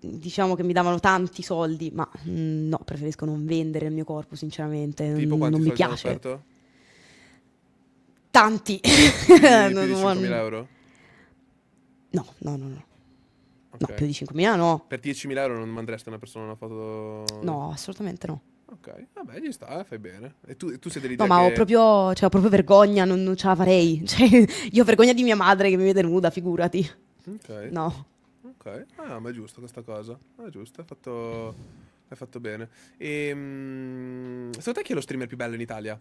diciamo che mi davano tanti soldi, ma mh, mm, no, preferisco non vendere il mio corpo, sinceramente, tipo [laughs] non, non mi piace. Tanti. non, più di 5.000 euro? No, no, no, no. Okay. No, più di 5.000 no. Per 10.000 euro non manderesti a una persona una foto? No, assolutamente no. Ok, vabbè, gli sta, fai bene. E tu, tu sei dell'idea No, ma ho proprio, cioè, ho proprio vergogna, non, non ce la farei. [laughs] Cioè, io ho vergogna di mia madre che mi vede nuda, figurati. Ok. No. Ok, ah, ma è giusto questa cosa. Ma ah, è giusto, è fatto, è fatto bene. E, ehm, secondo te chi è lo streamer più bello in Italia?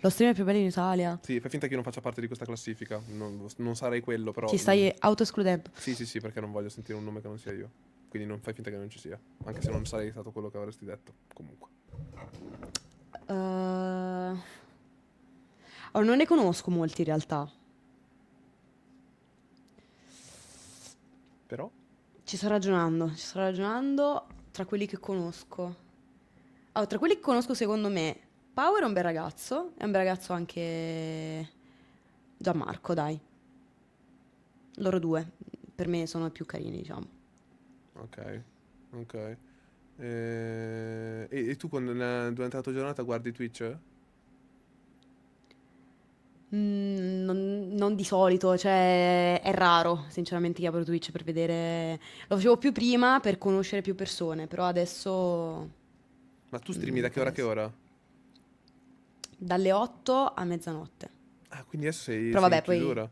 Lo streamer più bello in Italia. Sì, fai finta che io non faccia parte di questa classifica. Non, non sarei quello, però. Ci stai autoescludendo. Sì, sì, sì, perché non voglio sentire un nome che non sia io. Quindi non fai finta che non ci sia. Anche se non sarei stato quello che avresti detto, comunque. Uh... Oh, non ne conosco molti in realtà. Però? Ci sto ragionando, ci sto ragionando tra quelli che conosco. Oh, tra quelli che conosco, secondo me, Power è un bel ragazzo, è un bel ragazzo anche Gianmarco, dai. Loro due, per me sono più carini, diciamo. Ok, ok. E, e tu quando, durante la tua giornata guardi Twitch? Mm, non, non di solito, cioè è raro sinceramente che apro Twitch per vedere... Lo facevo più prima per conoscere più persone, però adesso Ma tu streami mm, da che ora a che ora? Dalle 8 a mezzanotte. Ah, quindi adesso sei, Però sei in poi chiusura.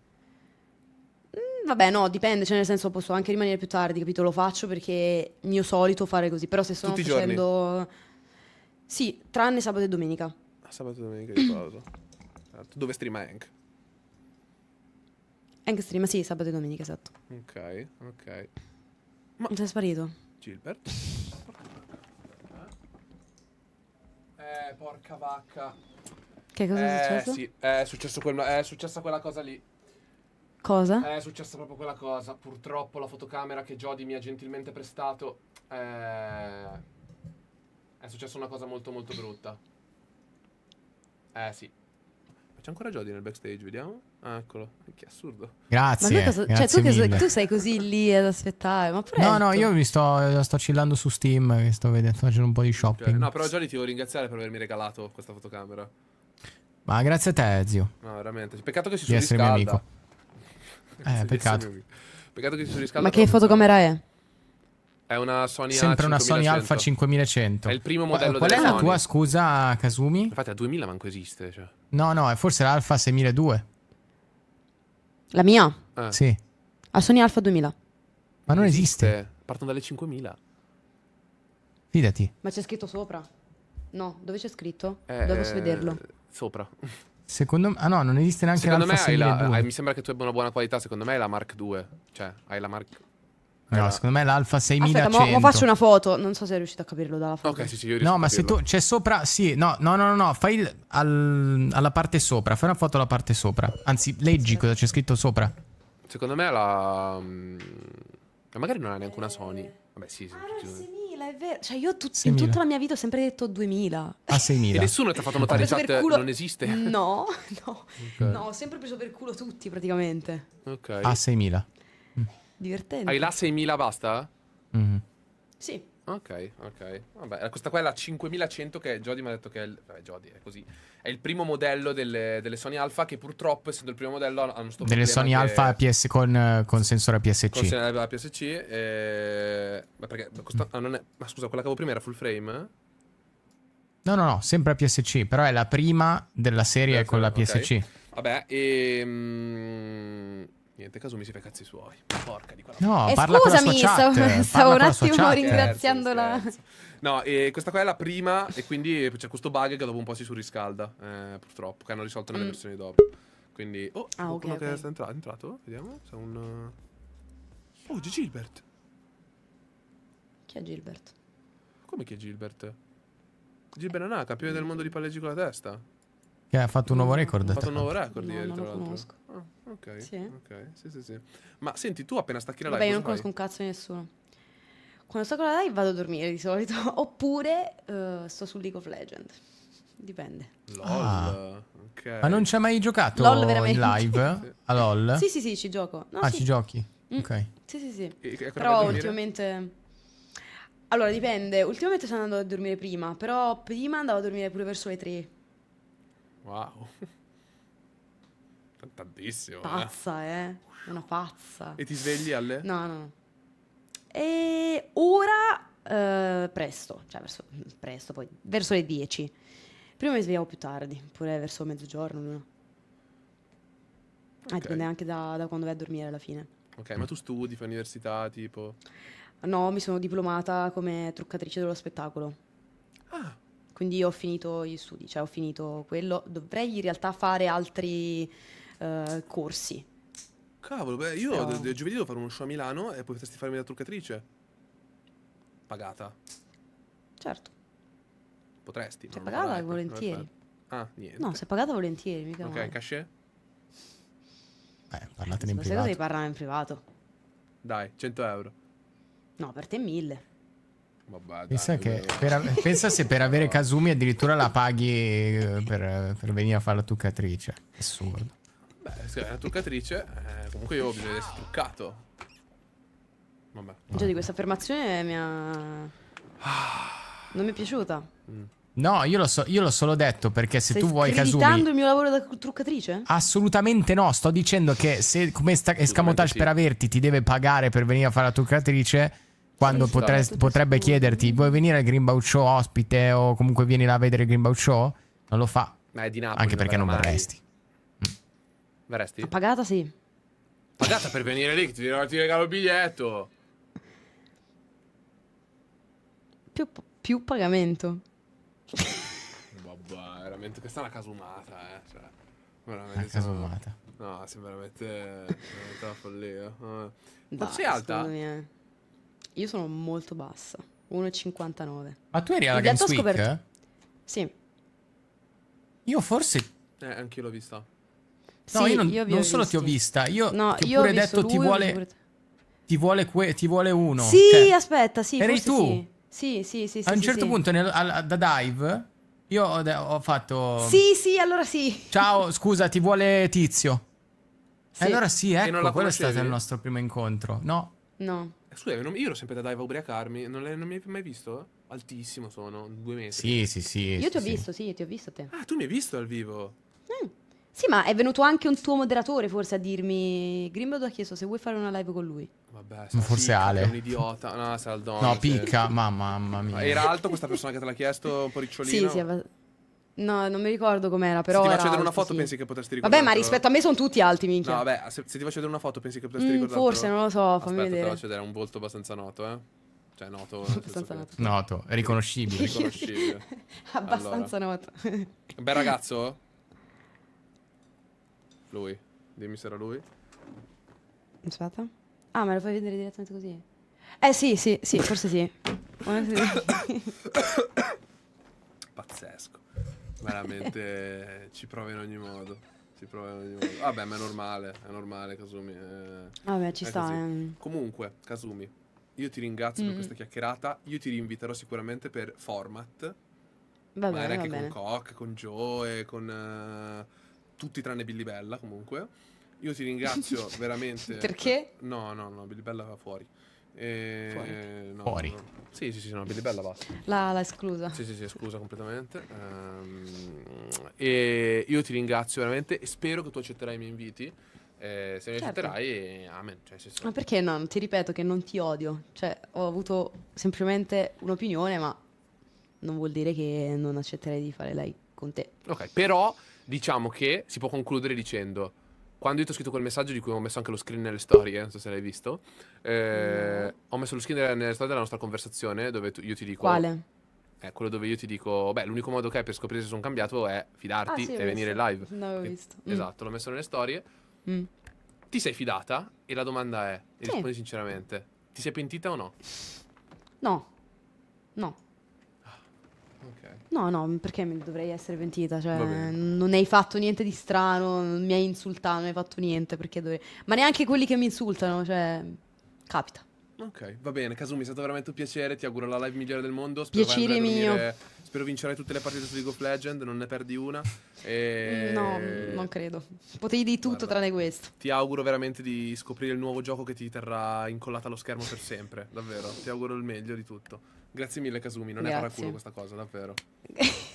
Vabbè, no, dipende, cioè nel senso posso anche rimanere più tardi, capito? Lo faccio perché è mio solito fare così, però se sono Tutti facendo... Giorni. Sì, tranne sabato e domenica. Ah, sabato e domenica di pausa. Ah, dove streama Hank? Hank streama, sì, sabato e domenica, esatto. Ok, ok. Ma... Non è sparito? Gilbert? Eh, porca vacca. Che cosa è eh, successo? Sì, è, successo quel, è successa quella cosa lì. Cosa? È successa proprio quella cosa. Purtroppo la fotocamera che Jody mi ha gentilmente prestato eh, è successa una cosa molto molto brutta. Eh sì. C'è ancora Jody nel backstage, vediamo. Ah, eccolo, che assurdo. Grazie. Cosa, grazie cioè, tu, che, tu sei così lì ad aspettare, ma No, no, io mi sto, sto chillando su Steam, che sto vedendo, sto facendo un po' di shopping. no, però Jody ti devo ringraziare per avermi regalato questa fotocamera. Ma grazie a te, zio. No, veramente. Peccato che si sia... di essere mio amico. Eh, peccato. Peccato che si riscalda. Ma che fotocamera è? È una Sony Sempre A una Sony Alpha 5100. È il primo modello Qual, qual è la tua scusa, Kasumi? Infatti a 2000 manco esiste, cioè. No, no, è forse l'Alpha 6002. La mia? Eh. Sì. La Sony Alpha 2000. Ma non esiste. esiste. Partono dalle 5000. Fidati. Ma c'è scritto sopra? No, dove c'è scritto? Eh, Dove posso vederlo? Sopra. [laughs] Secondo me... Ah no, non esiste neanche secondo l'Alfa 6 la, hai, eh, Mi sembra che tu abbia una buona qualità, secondo me è la Mark 2. Cioè, hai la Mark... No, la... secondo me è l'Alfa 6100. Aspetta, ma, ma faccio una foto, non so se è riuscito a capirlo dalla foto. Ok, sì, sì, io No, ma se tu... C'è cioè, sopra... Sì, no, no, no, no, no. fai il... al... alla parte sopra, fai una foto alla parte sopra. Anzi, leggi sì. cosa c'è scritto sopra. Secondo me è la... Mm, magari non ha neanche una Sony. Vabbè, sì, sì è vero. Cioè, io tut- in tutta la mia vita ho sempre detto 2000. Ah, 6000. E nessuno ti ha fatto notare chat culo... non esiste? No, [laughs] no. Okay. No, ho sempre preso per culo tutti praticamente. Ok. Ah, A 6000. Mm. Divertente. Hai la 6000 basta? Mm. Sì. Ok, ok. Vabbè, eh, questa qua è la 5100 che Jody mi ha detto che è il, vabbè, eh, Jody è così. È il primo modello delle, delle Sony Alpha che purtroppo, essendo il primo modello, hanno sto Delle Sony Alpha PS con, eh, con sensore PSC. Con sensore PSC. c ma perché costa, ah, è, ma scusa, quella che avevo prima era full frame? No, no, no, sempre PSC, però è la prima della serie Perfetto, con la PSC. Okay. Vabbè, e... Ehm, Niente, caso mi si fa i cazzi suoi. Porca di quella. No, eh, scusami, [laughs] stavo, stavo un attimo ringraziando la. No, eh, questa qua è la prima, e quindi c'è questo bug che dopo un po' si surriscalda. Eh, purtroppo, che hanno risolto nelle mm. versioni dopo. Quindi. Oh, ah, qualcuno okay, che okay. è entrato, entrato. Vediamo. C'è un. Eh, oh, G. Gilbert. Chi è Gilbert? Come chi è Gilbert? Gilbert Anà, campione del mm. mondo di palleggi con la testa. Che ha fatto un nuovo mm. record. Ha fatto un nuovo record ieri, no, tra l'altro. conosco. Ah, ok. Sì. Ok, sì, sì, sì. Ma senti, tu appena stacchi la live. Beh, io non conosco fai? un cazzo di nessuno. Quando sto con la live vado a dormire di solito. [laughs] Oppure uh, sto su League of Legends. Dipende. LOL. Ah. Okay. Ma non ci hai mai giocato LOL veramente. in live? sì. A LOL? Sì, sì, sì, ci gioco. No, ah, sì. ci giochi? Mm. Ok. Sì, sì, sì. però ultimamente... Allora, dipende. Ultimamente sono andato a dormire prima, però prima andavo a dormire pure verso le 3. Wow. [laughs] Tantissimo. Eh. Pazza, eh. eh. Una pazza. E ti svegli alle? No, no. E ora eh, presto, cioè verso, presto poi, verso le 10. Prima mi svegliavo più tardi, pure verso mezzogiorno. No. Eh, okay. Ah, dipende anche da, da, quando vai a dormire alla fine. Ok, ma tu studi, fai università, tipo? No, mi sono diplomata come truccatrice dello spettacolo. Ah, quindi ho finito gli studi, cioè ho finito quello. Dovrei in realtà fare altri eh, corsi. Cavolo, beh, io Però... giovedì devo fare uno show a Milano e poi potresti farmi la truccatrice. Pagata. Certo. Potresti. Sei cioè, pagata farai, volentieri. Ah, niente. No, sei pagata volentieri, mica Ok, male. cachet? Beh, parlatene in privato. Cosa devi parlare in privato? Dai, 100 euro. No, per te 1000. Vabbè, pensa, dai, per pensa, se per avere [laughs] Kasumi addirittura la paghi eh, per, per venire a fare la truccatrice. Assurdo. Beh, se è truccatrice, eh, comunque io ho bisogno di essere truccato. Vabbè. Già di questa affermazione mi ha... Non mi è piaciuta. Mm. No, io l'ho, so, solo detto perché se Stai tu vuoi Kasumi... Stai il mio lavoro da truccatrice? Assolutamente no, sto dicendo che se come sta, Escamotage sì. per averti ti deve pagare per venire a fare la truccatrice quando potresti, potrebbe chiederti vuoi venire al Greenbout Show ospite o comunque vieni là a vedere il Greenbout Show, non lo fa. Ma è di Napoli. Anche perché non vorresti. Mm. Verresti? Ha pagata sì. Pagata per venire lì, ti, ti regalo il biglietto. Più, più pagamento. Vabbè, veramente questa è una casumata, eh. Cioè, veramente una casumata. No, sì, veramente, veramente una follia. Ma eh. sei alta? Mia. Io sono molto bassa, 1,59. Ma tu eri alla Games Week? Scoperto... Sì. Io forse... Eh, anch'io l'ho vista. No, sì, io non, io non solo visti. ti ho vista, io no, ti ho pure ho detto ti vuole... Pure... Ti vuole, ti vuole uno. Sì, cioè, aspetta, sì. Eri tu. Sì, sì, sì. sì a un sì, certo punto nel, al, da dive io ho, ho, fatto... Sì, sì, allora sì. Ciao, scusa, ti vuole Tizio. Sì. E allora sì, ecco, quello è stato il nostro primo incontro. No. No. Scusa, io ero sempre da dive a ubriacarmi, non, non, mi hai mai visto? Altissimo sono, due mesi. Sì, sì, sì. Io sì, ti ho sì. visto, sì, ti ho visto te. Ah, tu mi hai visto al vivo? Mm. Sì, ma è venuto anche un tuo moderatore forse a dirmi. Grimbo ha chiesto se vuoi fare una live con lui. Vabbè, sì. forse picca, Ale. È un idiota. No, sarà il don. No, picca, mamma, mamma mia. Era alto questa persona che te l'ha chiesto, un po' ricciolino. Sì, sì, No, non mi ricordo com'era, però. Se ti faccio vedere una foto, sì. pensi che potresti ricordare. Vabbè, ma rispetto a me sono tutti alti, minchia. No, vabbè, se, se ti faccio vedere una foto, pensi che potresti mm, ricordare. Forse, non lo so. Aspetta, fammi vedere. Te la faccio vedere, un volto abbastanza noto, eh. Cioè, noto. [laughs] abbastanza noto. Che... Noto, è riconoscibile. riconoscibile. [laughs] abbastanza allora. noto. [laughs] Bel ragazzo. Lui. Dimmi se era lui. Aspetta. Ah, me lo fai vedere direttamente così? Eh, sì, sì, sì, forse sì. [coughs] Pazzesco veramente eh, ci prova in ogni modo. Ci prova in ogni modo. Vabbè, ah, ma è normale, è normale, Kasumi. È... Eh, Vabbè, ci sta. Ehm. Comunque, Kasumi, io ti ringrazio mm. per questa chiacchierata. Io ti rinviterò sicuramente per format. Va bene, anche va con Koch, con Joe, con uh, tutti tranne Billy Bella comunque. Io ti ringrazio [laughs] veramente. Perché? Per... No, no, no, Billy Bella va fuori. E... Fuori. No, Fuori. No. Sì, sì, sì, no, Billy Bella basta. La, la esclusa. Sì, sì, sì, esclusa completamente. Um, e io ti ringrazio veramente e spero che tu accetterai i miei inviti. Eh, se mi certo. accetterai, eh, amen. Cioè, sì, sì. Ma perché no? Ti ripeto che non ti odio. Cioè, ho avuto semplicemente un'opinione, ma non vuol dire che non accetterei di fare lei con te. Ok, però diciamo che si può concludere dicendo quando io ti ho scritto quel messaggio di cui ho messo anche lo screen nelle storie, non so se l'hai visto, eh, mm. ho messo lo screen nelle storie della nostra conversazione dove tu, io ti dico... Quale? È eh, quello dove io ti dico, beh, l'unico modo che hai per scoprire se sono cambiato è fidarti ah, sì, e venire visto. live. Non l'avevo visto. Mm. Esatto, l'ho messo nelle storie. Mm. Ti sei fidata? E la domanda è, e sì. rispondi sinceramente, ti sei pentita o no? No. No. Okay. No, no, perché mi dovrei essere pentita? Cioè, non hai fatto niente di strano, non mi hai insultato, non hai fatto niente, perché dovrei... Ma neanche quelli che mi insultano, cioè, capita. Ok, va bene, Kasumi, è stato veramente un piacere, ti auguro la live migliore del mondo. Spero Piacere mio. Spero vincerai tutte le partite su League of Legends, non ne perdi una. E... No, non credo. Potevi di tutto Guarda, tranne questo. Ti auguro veramente di scoprire il nuovo gioco che ti terrà incollata allo schermo per sempre, davvero. Ti auguro il meglio di tutto. Grazie mille Casumi, non Grazie. è paraculo questa cosa, davvero. [laughs]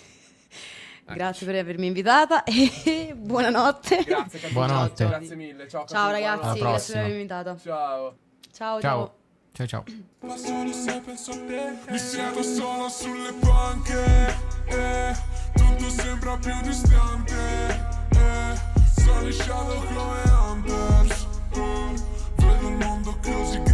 Grazie per avermi invitata e [laughs] buonanotte. Grazie Buonanotte. Grazie mille. Ciao, ciao ragazzi, grazie per avermi invitata. Ciao. Ciao. Ciao. Ciao ciao. Ma solo se penso a te. Mi siedo solo sulle panche. Eh, tutto sembra più distante. Eh, sono lisciato come Ambers. Eh, vedo il mondo così grande.